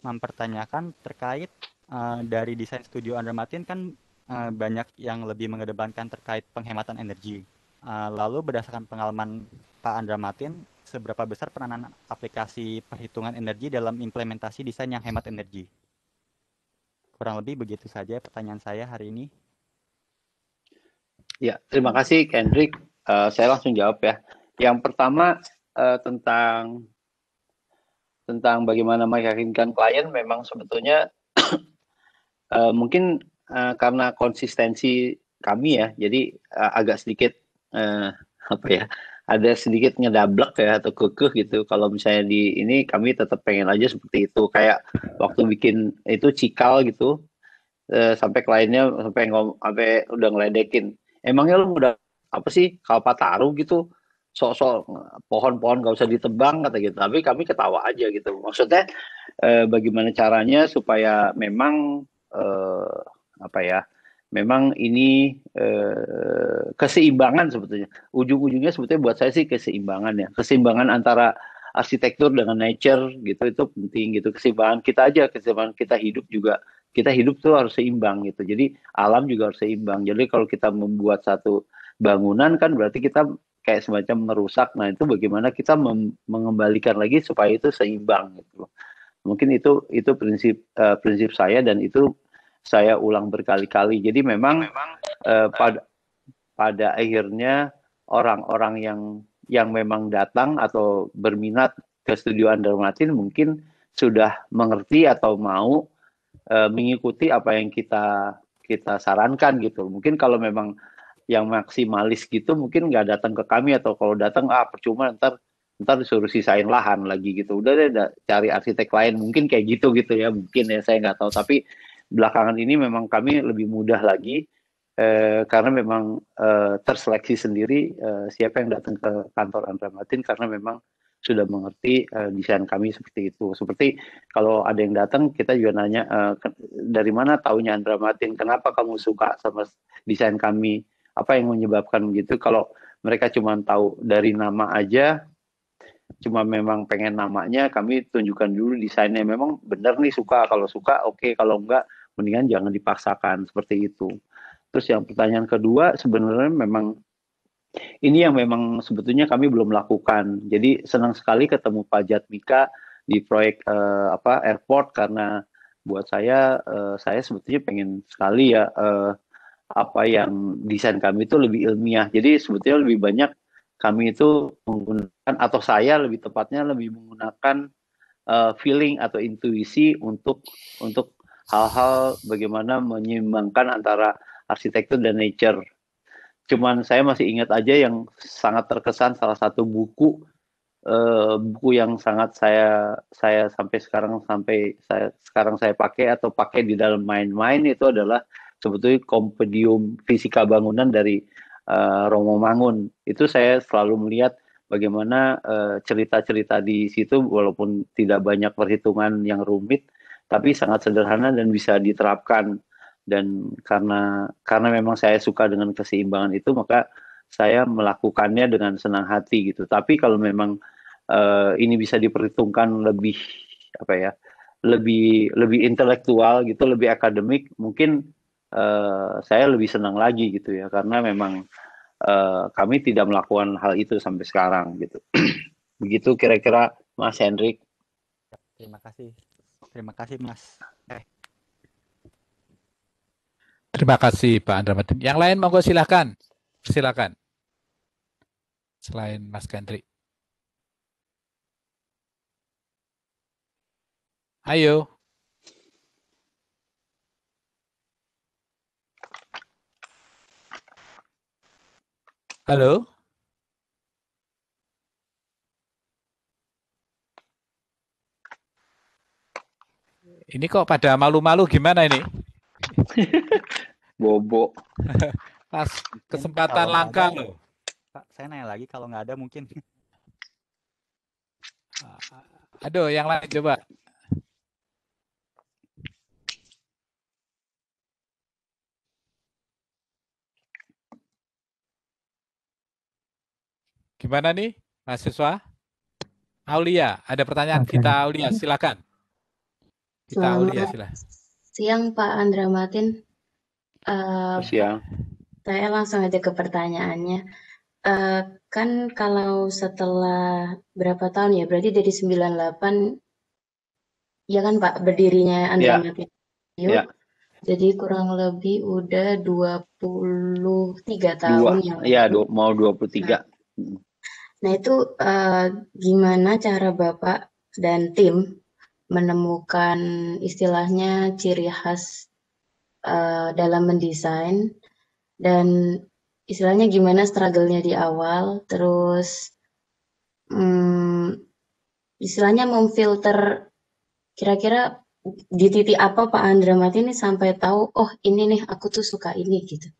mempertanyakan terkait uh, dari desain studio Andra Martin kan uh, banyak yang lebih mengedepankan terkait penghematan energi. Eh, lalu berdasarkan pengalaman Pak Andra Martin, seberapa besar peranan aplikasi perhitungan energi dalam implementasi desain yang hemat energi? Kurang lebih begitu saja pertanyaan saya hari ini. Ya, terima kasih Kendrick. Uh, saya langsung jawab ya. Yang pertama uh, tentang tentang bagaimana meyakinkan klien memang sebetulnya uh, mungkin uh, karena konsistensi kami ya, jadi uh, agak sedikit eh, apa ya ada sedikit ngedablek ya atau kekeh gitu kalau misalnya di ini kami tetap pengen aja seperti itu kayak waktu bikin itu cikal gitu eh, sampai kliennya sampai ngom sampai udah ngeledekin emangnya lu udah apa sih taruh gitu sok-sok pohon-pohon gak usah ditebang kata gitu tapi kami ketawa aja gitu maksudnya eh, bagaimana caranya supaya memang eh, apa ya memang ini eh, keseimbangan sebetulnya. Ujung-ujungnya sebetulnya buat saya sih keseimbangan ya. Keseimbangan antara arsitektur dengan nature gitu itu penting gitu. Keseimbangan kita aja, keseimbangan kita hidup juga. Kita hidup tuh harus seimbang gitu. Jadi alam juga harus seimbang. Jadi kalau kita membuat satu bangunan kan berarti kita kayak semacam merusak. Nah, itu bagaimana kita mengembalikan lagi supaya itu seimbang gitu. Mungkin itu itu prinsip uh, prinsip saya dan itu saya ulang berkali-kali. Jadi memang, memang uh, eh, eh, pada pada akhirnya orang-orang yang yang memang datang atau berminat ke studio Under mungkin sudah mengerti atau mau uh, mengikuti apa yang kita kita sarankan gitu. Mungkin kalau memang yang maksimalis gitu mungkin nggak datang ke kami atau kalau datang ah percuma ntar ntar disuruh sisain lahan lagi gitu. Udah deh cari arsitek lain mungkin kayak gitu gitu ya mungkin ya saya nggak tahu tapi belakangan ini memang kami lebih mudah lagi eh, karena memang eh, terseleksi sendiri eh, siapa yang datang ke kantor Andra Martin karena memang sudah mengerti eh, desain kami seperti itu. Seperti kalau ada yang datang kita juga nanya eh, dari mana taunya Andra Martin, kenapa kamu suka sama desain kami, apa yang menyebabkan begitu. Kalau mereka cuma tahu dari nama aja cuma memang pengen namanya kami tunjukkan dulu desainnya memang benar nih suka kalau suka oke okay. kalau enggak mendingan jangan dipaksakan seperti itu terus yang pertanyaan kedua sebenarnya memang ini yang memang sebetulnya kami belum lakukan jadi senang sekali ketemu Pak Jatmika di proyek eh, apa airport karena buat saya eh, saya sebetulnya pengen sekali ya eh, apa yang desain kami itu lebih ilmiah jadi sebetulnya lebih banyak kami itu menggunakan atau saya lebih tepatnya lebih menggunakan uh, feeling atau intuisi untuk untuk hal-hal bagaimana menyeimbangkan antara arsitektur dan nature. Cuman saya masih ingat aja yang sangat terkesan salah satu buku uh, buku yang sangat saya saya sampai sekarang sampai saya sekarang saya pakai atau pakai di dalam main-main itu adalah sebetulnya kompendium fisika bangunan dari uh, Romo Mangun itu saya selalu melihat bagaimana eh, cerita-cerita uh, di situ walaupun tidak banyak perhitungan yang rumit tapi sangat sederhana dan bisa diterapkan dan karena karena memang saya suka dengan keseimbangan itu maka saya melakukannya dengan senang hati gitu tapi kalau memang uh, ini bisa diperhitungkan lebih apa ya lebih lebih intelektual gitu lebih akademik mungkin Eh, saya lebih senang lagi gitu ya karena memang uh, kami tidak melakukan hal itu sampai sekarang gitu. Begitu kira-kira Mas Hendrik. Terima kasih. Terima kasih Mas. Eh. Terima kasih Pak Andra Martin. Yang lain monggo silakan. Silakan. Selain Mas Hendrik. Ayo. Halo? Ini kok pada malu-malu gimana ini? Bobo. Pas kesempatan langka loh. Saya nanya lagi kalau nggak ada mungkin. Aduh, yang lain coba. Gimana nih mahasiswa? Aulia, ada pertanyaan okay. Kita Aulia, silakan. kita Selamat Aulia, silakan. Siang Pak Andra Martin. Uh, siang. Saya langsung aja ke pertanyaannya. Uh, kan kalau setelah berapa tahun ya, berarti dari 98 ya kan Pak berdirinya Andra yeah. Martin. Yeah. Ya. Jadi kurang lebih udah 23 tahun ya, iya, Dua. ya. Iya, mau 23. Nah, mm. Nah itu uh, gimana cara Bapak dan tim menemukan istilahnya ciri khas uh, dalam mendesain dan istilahnya gimana struggle-nya di awal, terus um, istilahnya memfilter kira-kira di titik apa Pak Andra Mati ini sampai tahu oh ini nih aku tuh suka ini gitu.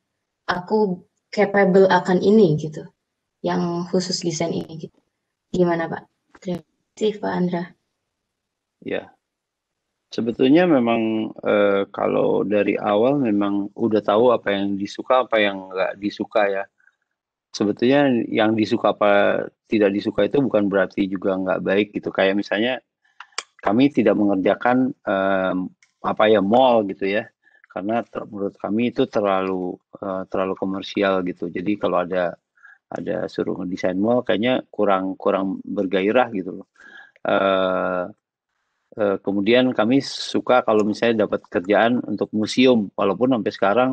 Aku capable akan ini gitu yang khusus desain ini gitu. Gimana Pak? Terima kasih Pak Andra. Ya, sebetulnya memang e, kalau dari awal memang udah tahu apa yang disuka apa yang nggak disuka ya. Sebetulnya yang disuka apa tidak disuka itu bukan berarti juga nggak baik gitu. Kayak misalnya kami tidak mengerjakan e, apa ya mall gitu ya karena ter, menurut kami itu terlalu uh, terlalu komersial gitu jadi kalau ada ada suruh ngedesain mall kayaknya kurang kurang bergairah gitu loh. Uh, uh, kemudian kami suka kalau misalnya dapat kerjaan untuk museum walaupun sampai sekarang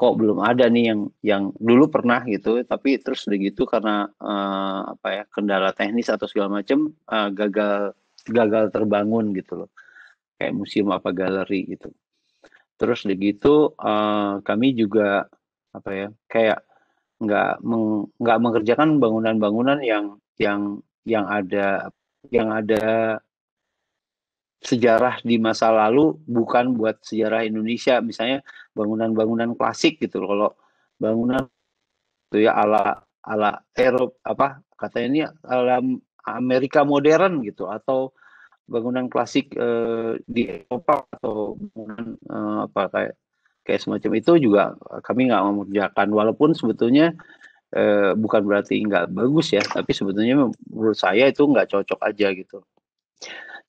kok belum ada nih yang yang dulu pernah gitu tapi terus udah gitu karena uh, apa ya kendala teknis atau segala macam uh, gagal gagal terbangun gitu loh kayak museum apa galeri gitu terus udah gitu uh, kami juga apa ya kayak nggak meng, nggak mengerjakan bangunan-bangunan yang yang yang ada yang ada sejarah di masa lalu bukan buat sejarah Indonesia misalnya bangunan-bangunan klasik gitu loh kalau bangunan itu ya ala ala Eropa apa katanya ini alam Amerika modern gitu atau bangunan klasik eh, di Eropa atau bangunan eh, apa kayak kayak semacam itu juga kami nggak mengerjakan walaupun sebetulnya eh, bukan berarti nggak bagus ya tapi sebetulnya menurut saya itu nggak cocok aja gitu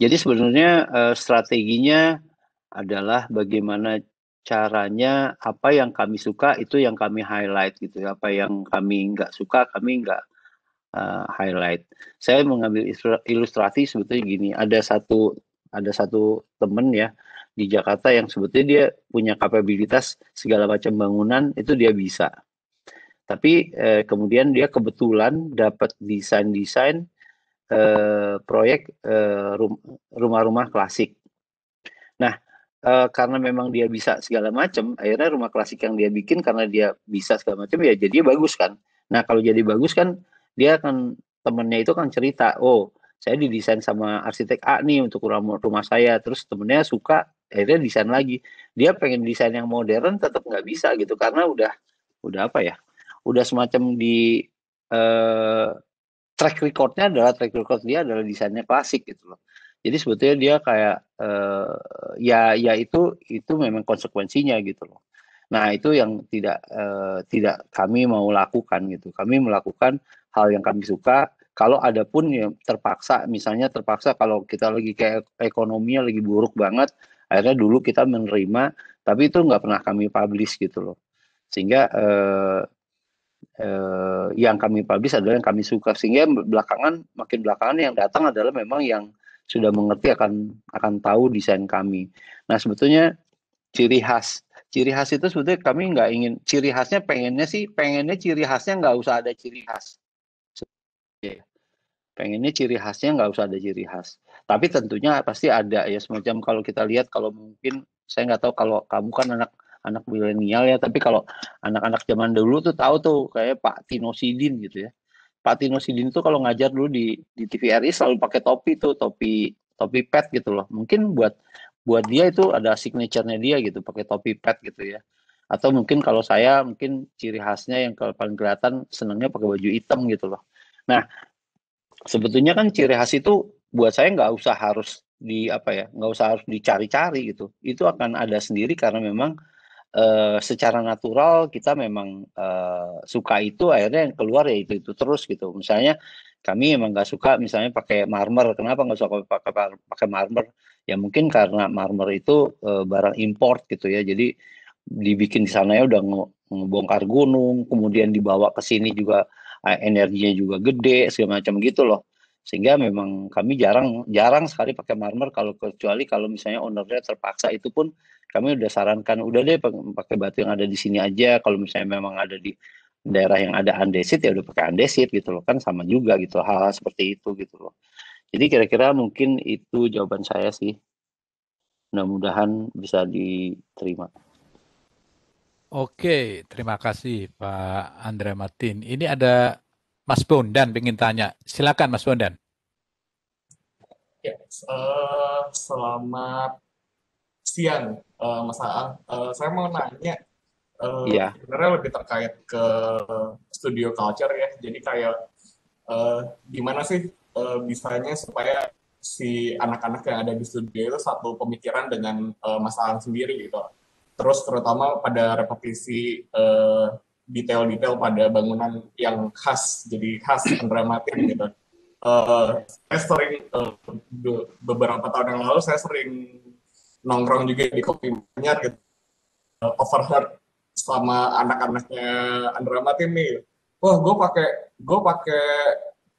jadi sebenarnya eh, strateginya adalah bagaimana caranya apa yang kami suka itu yang kami highlight gitu ya. apa yang kami nggak suka kami nggak uh, highlight saya mengambil ilustrasi sebetulnya gini ada satu ada satu temen ya di Jakarta yang sebetulnya dia punya kapabilitas segala macam bangunan itu dia bisa. Tapi eh, kemudian dia kebetulan dapat desain-desain eh, proyek eh, rumah rumah-rumah klasik. Nah, eh, karena memang dia bisa segala macam, akhirnya rumah klasik yang dia bikin karena dia bisa segala macam ya jadi bagus kan. Nah, kalau jadi bagus kan dia akan temennya itu kan cerita, oh saya didesain sama arsitek A nih untuk rumah, rumah saya terus temennya suka akhirnya desain lagi dia pengen desain yang modern tetap nggak bisa gitu karena udah udah apa ya udah semacam di uh, track recordnya adalah track record dia adalah desainnya klasik gitu loh jadi sebetulnya dia kayak uh, ya ya itu itu memang konsekuensinya gitu loh nah itu yang tidak uh, tidak kami mau lakukan gitu kami melakukan hal yang kami suka kalau ada pun ya terpaksa misalnya terpaksa kalau kita lagi kayak ekonominya lagi buruk banget akhirnya dulu kita menerima tapi itu nggak pernah kami publish gitu loh sehingga uh, uh, yang kami publish adalah yang kami suka sehingga belakangan makin belakangan yang datang adalah memang yang sudah mengerti akan akan tahu desain kami nah sebetulnya ciri khas ciri khas itu sebetulnya kami nggak ingin ciri khasnya pengennya sih pengennya ciri khasnya nggak usah ada ciri khas pengennya ciri khasnya nggak usah ada ciri khas tapi tentunya pasti ada ya semacam kalau kita lihat kalau mungkin saya nggak tahu kalau kamu kan anak anak milenial ya tapi kalau anak-anak zaman dulu tuh tahu tuh kayak Pak Tino Sidin gitu ya Pak Tino Sidin tuh kalau ngajar dulu di di TVRI selalu pakai topi tuh topi topi pet gitu loh mungkin buat buat dia itu ada signaturenya dia gitu pakai topi pet gitu ya atau mungkin kalau saya mungkin ciri khasnya yang paling kelihatan senangnya pakai baju hitam gitu loh nah sebetulnya kan ciri khas itu buat saya nggak usah harus di apa ya nggak usah harus dicari-cari gitu itu akan ada sendiri karena memang Uh, secara natural kita memang uh, suka itu akhirnya yang keluar ya itu itu terus gitu misalnya kami emang nggak suka misalnya pakai marmer kenapa nggak suka pakai pakai marmer ya mungkin karena marmer itu uh, barang import gitu ya jadi dibikin di sana ya udah ngebongkar gunung kemudian dibawa ke sini juga energinya juga gede segala macam gitu loh sehingga memang kami jarang jarang sekali pakai marmer kalau kecuali kalau misalnya ownernya terpaksa itu pun kami udah sarankan udah deh pakai batu yang ada di sini aja kalau misalnya memang ada di daerah yang ada andesit ya udah pakai andesit gitu loh kan sama juga gitu hal-hal seperti itu gitu loh jadi kira-kira mungkin itu jawaban saya sih mudah-mudahan bisa diterima. Oke, terima kasih Pak Andrea Martin. Ini ada Mas Bondan ingin tanya. Silakan Mas Bondan. Ya, uh, selamat siang uh, Mas Aang. Uh, eh, saya mau nanya, uh, yeah. sebenarnya lebih terkait ke studio culture ya. Jadi kayak uh, gimana sih uh, bisanya supaya si anak-anak yang ada di studio itu satu pemikiran dengan uh, Mas Aang sendiri gitu terus terutama pada repetisi detail eh, detail-detail pada bangunan yang khas jadi khas dramatik gitu. Uh, saya sering uh, beberapa tahun yang lalu saya sering nongkrong juga di kopi banyak gitu. Uh, overheard sama anak-anaknya andramatin nih. Wah, gue pakai gue pakai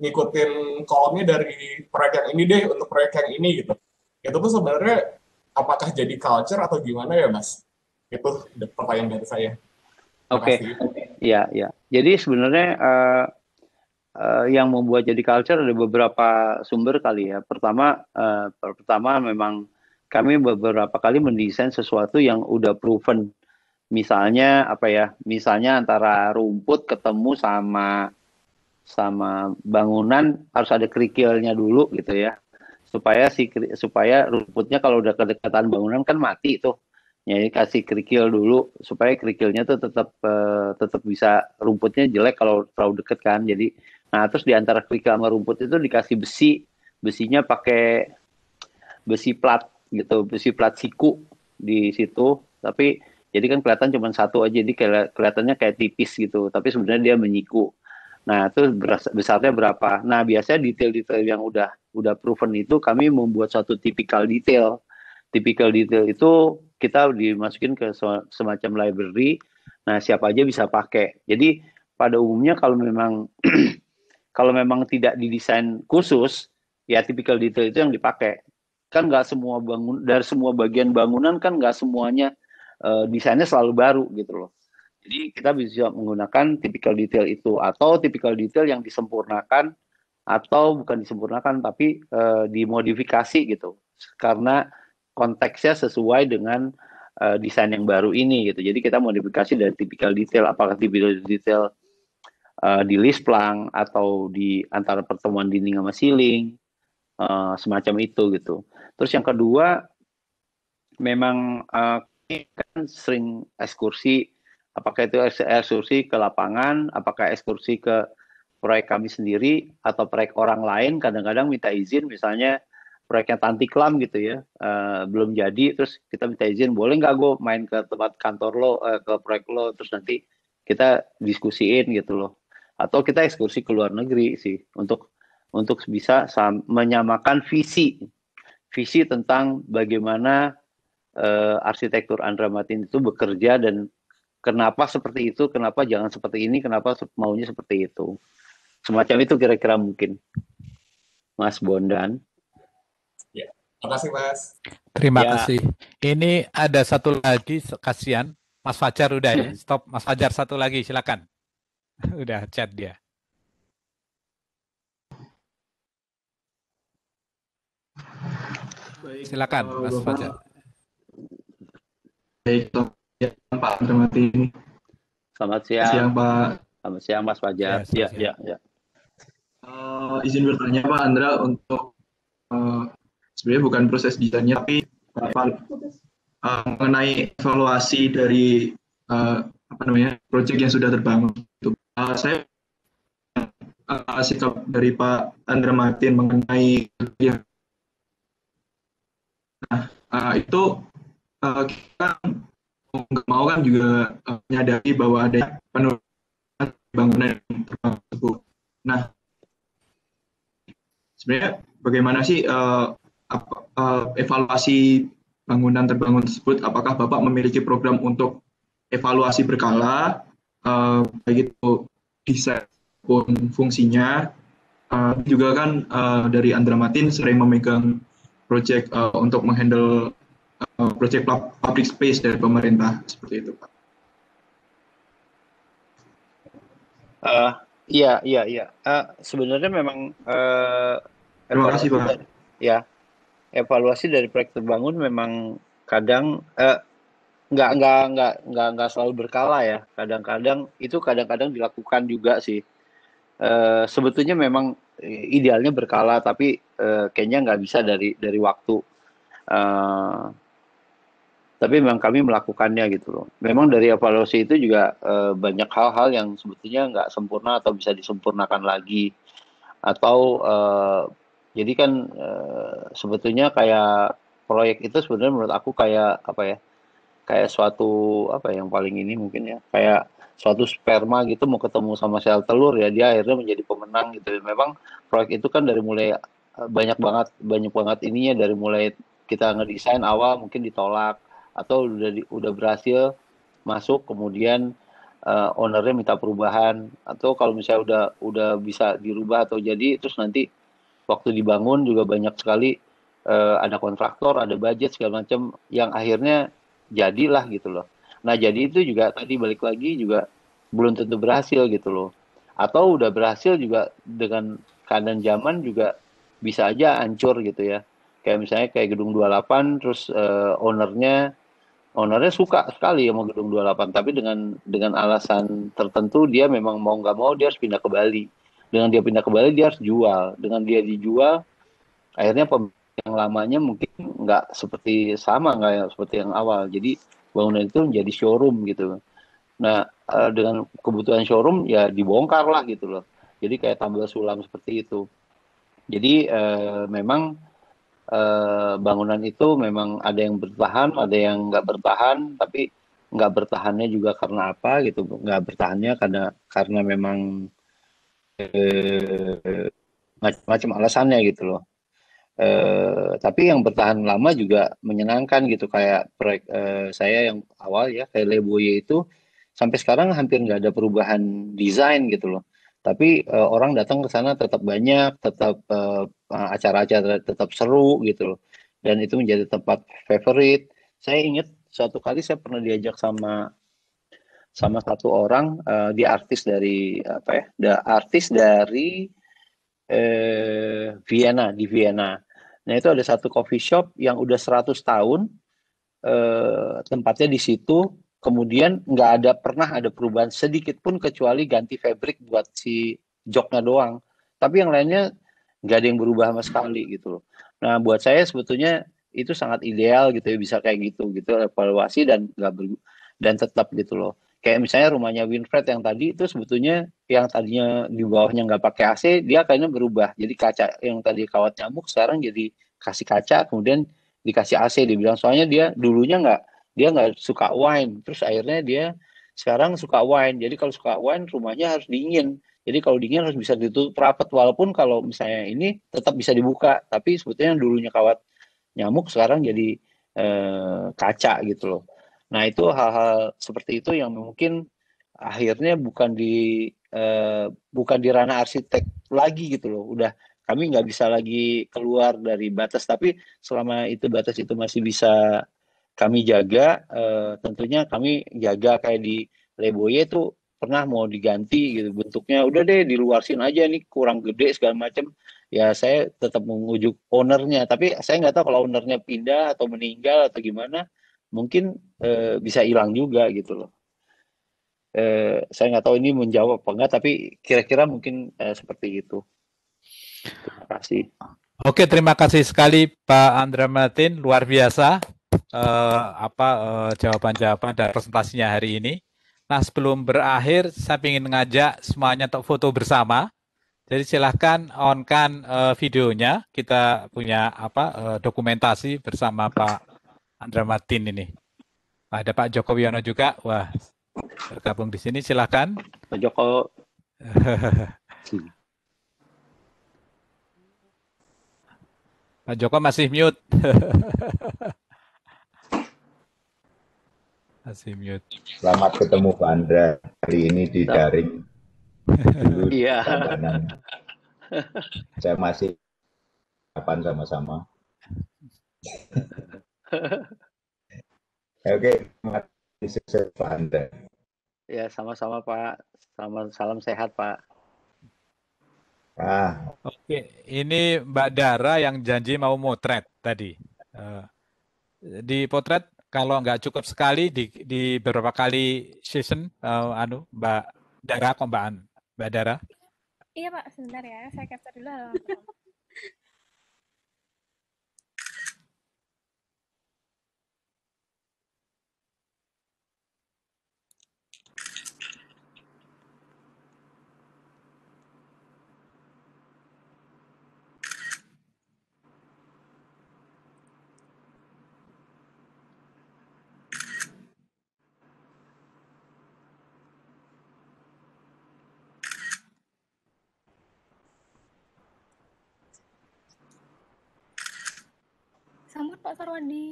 ngikutin kolomnya dari proyek yang ini deh untuk proyek yang ini gitu. Itu tuh sebenarnya apakah jadi culture atau gimana ya, Mas? itu pertanyaan dari saya. Oke, okay. ya. iya. Jadi sebenarnya uh, uh, yang membuat jadi culture ada beberapa sumber kali ya. Pertama, uh, pertama memang kami beberapa kali mendesain sesuatu yang udah proven. Misalnya apa ya? Misalnya antara rumput ketemu sama sama bangunan harus ada kerikilnya dulu gitu ya supaya si supaya rumputnya kalau udah kedekatan bangunan kan mati tuh ya kasih kerikil dulu supaya kerikilnya tuh tetap uh, eh, tetap bisa rumputnya jelek kalau terlalu deket kan jadi nah terus di antara kerikil sama rumput itu dikasih besi besinya pakai besi plat gitu besi plat siku di situ tapi jadi kan kelihatan cuma satu aja jadi kelihatannya kayak tipis gitu tapi sebenarnya dia menyiku nah terus besarnya berapa nah biasanya detail-detail yang udah udah proven itu kami membuat satu tipikal detail tipikal detail itu kita dimasukin ke semacam library. Nah, siapa aja bisa pakai. Jadi pada umumnya kalau memang kalau memang tidak didesain khusus, ya tipikal detail itu yang dipakai. Kan nggak semua bangun dari semua bagian bangunan kan nggak semuanya uh, desainnya selalu baru gitu loh. Jadi kita bisa menggunakan tipikal detail itu atau tipikal detail yang disempurnakan atau bukan disempurnakan tapi uh, dimodifikasi gitu. Karena konteksnya sesuai dengan uh, desain yang baru ini gitu. Jadi kita modifikasi dari tipikal detail apakah tipikal detail uh, di list plank atau di antara pertemuan dinding sama ceiling uh, semacam itu gitu. Terus yang kedua memang uh, kan sering ekskursi apakah itu ekskursi ke lapangan, apakah ekskursi ke proyek kami sendiri atau proyek orang lain kadang-kadang minta izin misalnya proyeknya Tanti Klam gitu ya uh, belum jadi terus kita minta izin boleh nggak gue main ke tempat kantor lo uh, ke proyek lo terus nanti kita diskusiin gitu loh atau kita ekskursi ke luar negeri sih untuk untuk bisa menyamakan visi visi tentang bagaimana uh, arsitektur Andra Martin itu bekerja dan kenapa seperti itu kenapa jangan seperti ini kenapa maunya seperti itu semacam itu kira-kira mungkin Mas Bondan Terima kasih Mas. Terima ya. kasih. Ini ada satu lagi kasihan Mas Fajar udah ya. Hmm. Stop Mas Fajar satu lagi silakan. udah chat dia. Baik, silakan eh, Mas Fajar. Baik, ya, Pak Selamat siang. Selamat siang Pak. Selamat siang Mas Fajar. Ya, ya, ya. ya. Uh, izin bertanya Pak Andra untuk uh, sebenarnya bukan proses desainnya tapi uh, mengenai evaluasi dari uh, apa namanya proyek yang sudah terbangun. Uh, saya sikap dari Pak Andra Martin mengenai ya, nah uh, itu uh, kita nggak mau kan juga uh, menyadari bahwa ada penurunan bangunan tersebut. Nah, sebenarnya bagaimana sih uh, apa, uh, eh, evaluasi bangunan terbangun tersebut, apakah Bapak memiliki program untuk evaluasi berkala, uh, baik itu desain pun fungsinya. Uh, juga kan uh, dari Andra Matin sering memegang proyek uh, untuk menghandle proyek public space dari pemerintah seperti itu, Pak. Uh, iya, iya, iya. Uh, sebenarnya memang uh, Terima kasih, Pak. Ya, evaluasi dari proyek terbangun memang kadang eh, nggak nggak nggak nggak nggak selalu berkala ya kadang-kadang itu kadang-kadang dilakukan juga sih e, sebetulnya memang idealnya berkala tapi e, kayaknya nggak bisa dari dari waktu e, tapi memang kami melakukannya gitu loh memang dari evaluasi itu juga e, banyak hal-hal yang sebetulnya nggak sempurna atau bisa disempurnakan lagi atau e, jadi kan e, sebetulnya kayak proyek itu sebenarnya menurut aku kayak apa ya kayak suatu apa ya, yang paling ini mungkin ya kayak suatu sperma gitu mau ketemu sama sel telur ya dia akhirnya menjadi pemenang gitu memang proyek itu kan dari mulai eh, banyak banget banyak banget ininya dari mulai kita ngedesain awal mungkin ditolak atau udah di, udah berhasil masuk kemudian uh, ownernya minta perubahan atau kalau misalnya udah udah bisa dirubah atau jadi terus nanti waktu dibangun juga banyak sekali uh, ada kontraktor, ada budget segala macam yang akhirnya jadilah gitu loh. Nah jadi itu juga tadi balik lagi juga belum tentu berhasil gitu loh. Atau udah berhasil juga dengan keadaan zaman juga bisa aja hancur gitu ya. Kayak misalnya kayak gedung 28 terus uh, ownernya ownernya suka sekali sama gedung 28 tapi dengan dengan alasan tertentu dia memang mau nggak mau dia harus pindah ke Bali dengan dia pindah ke Bali dia harus jual dengan dia dijual akhirnya yang lamanya mungkin nggak seperti sama nggak seperti yang awal jadi bangunan itu menjadi showroom gitu nah eh, dengan kebutuhan showroom ya dibongkar lah gitu loh jadi kayak tambal sulam seperti itu jadi eh, memang eh, bangunan itu memang ada yang bertahan ada yang nggak bertahan tapi nggak bertahannya juga karena apa gitu nggak bertahannya karena karena memang Eh, macam-macam alasannya gitu loh. E, tapi yang bertahan lama juga menyenangkan gitu kayak proyek e, saya yang awal ya kayak Leboye itu sampai sekarang hampir nggak ada perubahan desain gitu loh. Tapi e, orang datang ke sana tetap banyak, tetap acara-acara tetap seru gitu loh. Dan itu menjadi tempat favorit. Saya ingat suatu kali saya pernah diajak sama sama satu orang uh, di artis dari apa ya? The artis dari eh, Vienna di Vienna. Nah itu ada satu coffee shop yang udah 100 tahun eh, tempatnya di situ. Kemudian nggak ada pernah ada perubahan sedikit pun kecuali ganti fabric buat si joknya doang. Tapi yang lainnya nggak ada yang berubah sama sekali gitu loh. Nah buat saya sebetulnya itu sangat ideal gitu ya bisa kayak gitu gitu evaluasi dan nggak dan tetap gitu loh kayak misalnya rumahnya Winfred yang tadi itu sebetulnya yang tadinya di bawahnya nggak pakai AC dia kayaknya berubah jadi kaca yang tadi kawat nyamuk sekarang jadi kasih kaca kemudian dikasih AC dibilang soalnya dia dulunya nggak dia nggak suka wine terus akhirnya dia sekarang suka wine jadi kalau suka wine rumahnya harus dingin jadi kalau dingin harus bisa ditutup rapat walaupun kalau misalnya ini tetap bisa dibuka tapi sebetulnya yang dulunya kawat nyamuk sekarang jadi eh, kaca gitu loh Nah itu hal-hal seperti itu yang mungkin akhirnya bukan di uh, bukan di ranah arsitek lagi gitu loh. Udah kami nggak bisa lagi keluar dari batas. Tapi selama itu batas itu masih bisa kami jaga, uh, tentunya kami jaga kayak di Leboye itu pernah mau diganti gitu bentuknya udah deh di luar sini aja nih kurang gede segala macam ya saya tetap mengujuk ownernya tapi saya nggak tahu kalau ownernya pindah atau meninggal atau gimana mungkin e, bisa hilang juga gitu loh. E, saya nggak tahu ini menjawab apa enggak, tapi kira-kira mungkin e, seperti itu. Terima kasih. Oke, terima kasih sekali Pak Andra Martin, luar biasa e, apa jawaban jawaban-jawaban dan presentasinya hari ini. Nah, sebelum berakhir, saya ingin mengajak semuanya untuk foto bersama. Jadi silahkan onkan uh, videonya, kita punya apa uh, dokumentasi bersama Pak Andra Martin ini. Ada Pak Joko Wiono juga. Wah, bergabung di sini. Silakan. Pak Joko. Pak Joko masih mute. masih mute. Selamat ketemu Pak Andra hari ini di daring. Iya. Saya masih kapan sama-sama. Oke, okay. sukses Pak Anda. Ya, sama-sama Pak. Sama salam sehat Pak. Ah. Oke, okay. ini Mbak Dara yang janji mau motret tadi. Eh, di potret kalau nggak cukup sekali di, di beberapa kali season, uh, anu Mbak Dara, kok Mbak Mbak Dara. Iya Pak, sebentar ya, saya capture dulu.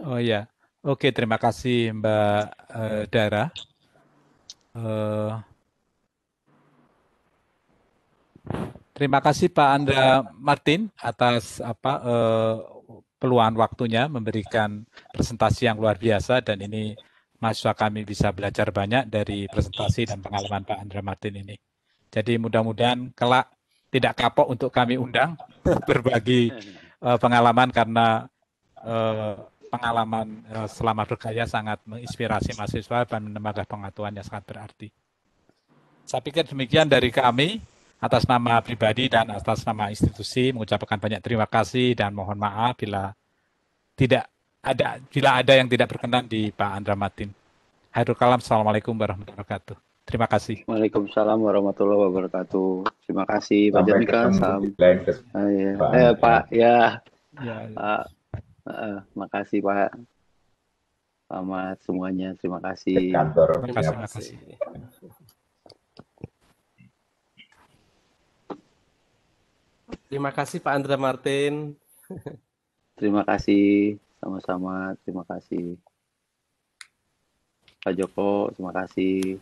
Oh ya, oke terima kasih Mbak uh, Dara. Uh, terima kasih Pak Andra Martin atas apa uh, peluang waktunya memberikan presentasi yang luar biasa dan ini mahasiswa kami bisa belajar banyak dari presentasi dan pengalaman Pak Andra Martin ini. Jadi mudah-mudahan kelak tidak kapok untuk kami undang berbagi pengalaman karena Eh, pengalaman eh, selama berkarya sangat menginspirasi mahasiswa dan menambah pengatuan yang sangat berarti. Saya pikir demikian dari kami atas nama pribadi dan atas nama institusi mengucapkan banyak terima kasih dan mohon maaf bila tidak ada bila ada yang tidak berkenan di Pak Andra Matin. Hairul kalam. Assalamualaikum warahmatullahi wabarakatuh. Terima kasih. Waalaikumsalam warahmatullahi wabarakatuh. Terima kasih Pak Jamika. Ah, ya. Eh, Pak, ya. ya, ya. Uh, Uh, makasih Pak. Selamat semuanya. Terima kasih. Kantor. Terima kasih. Terima kasih. Terima kasih Pak Andra Martin. Terima kasih. Sama-sama. Terima kasih. Pak Joko, terima kasih.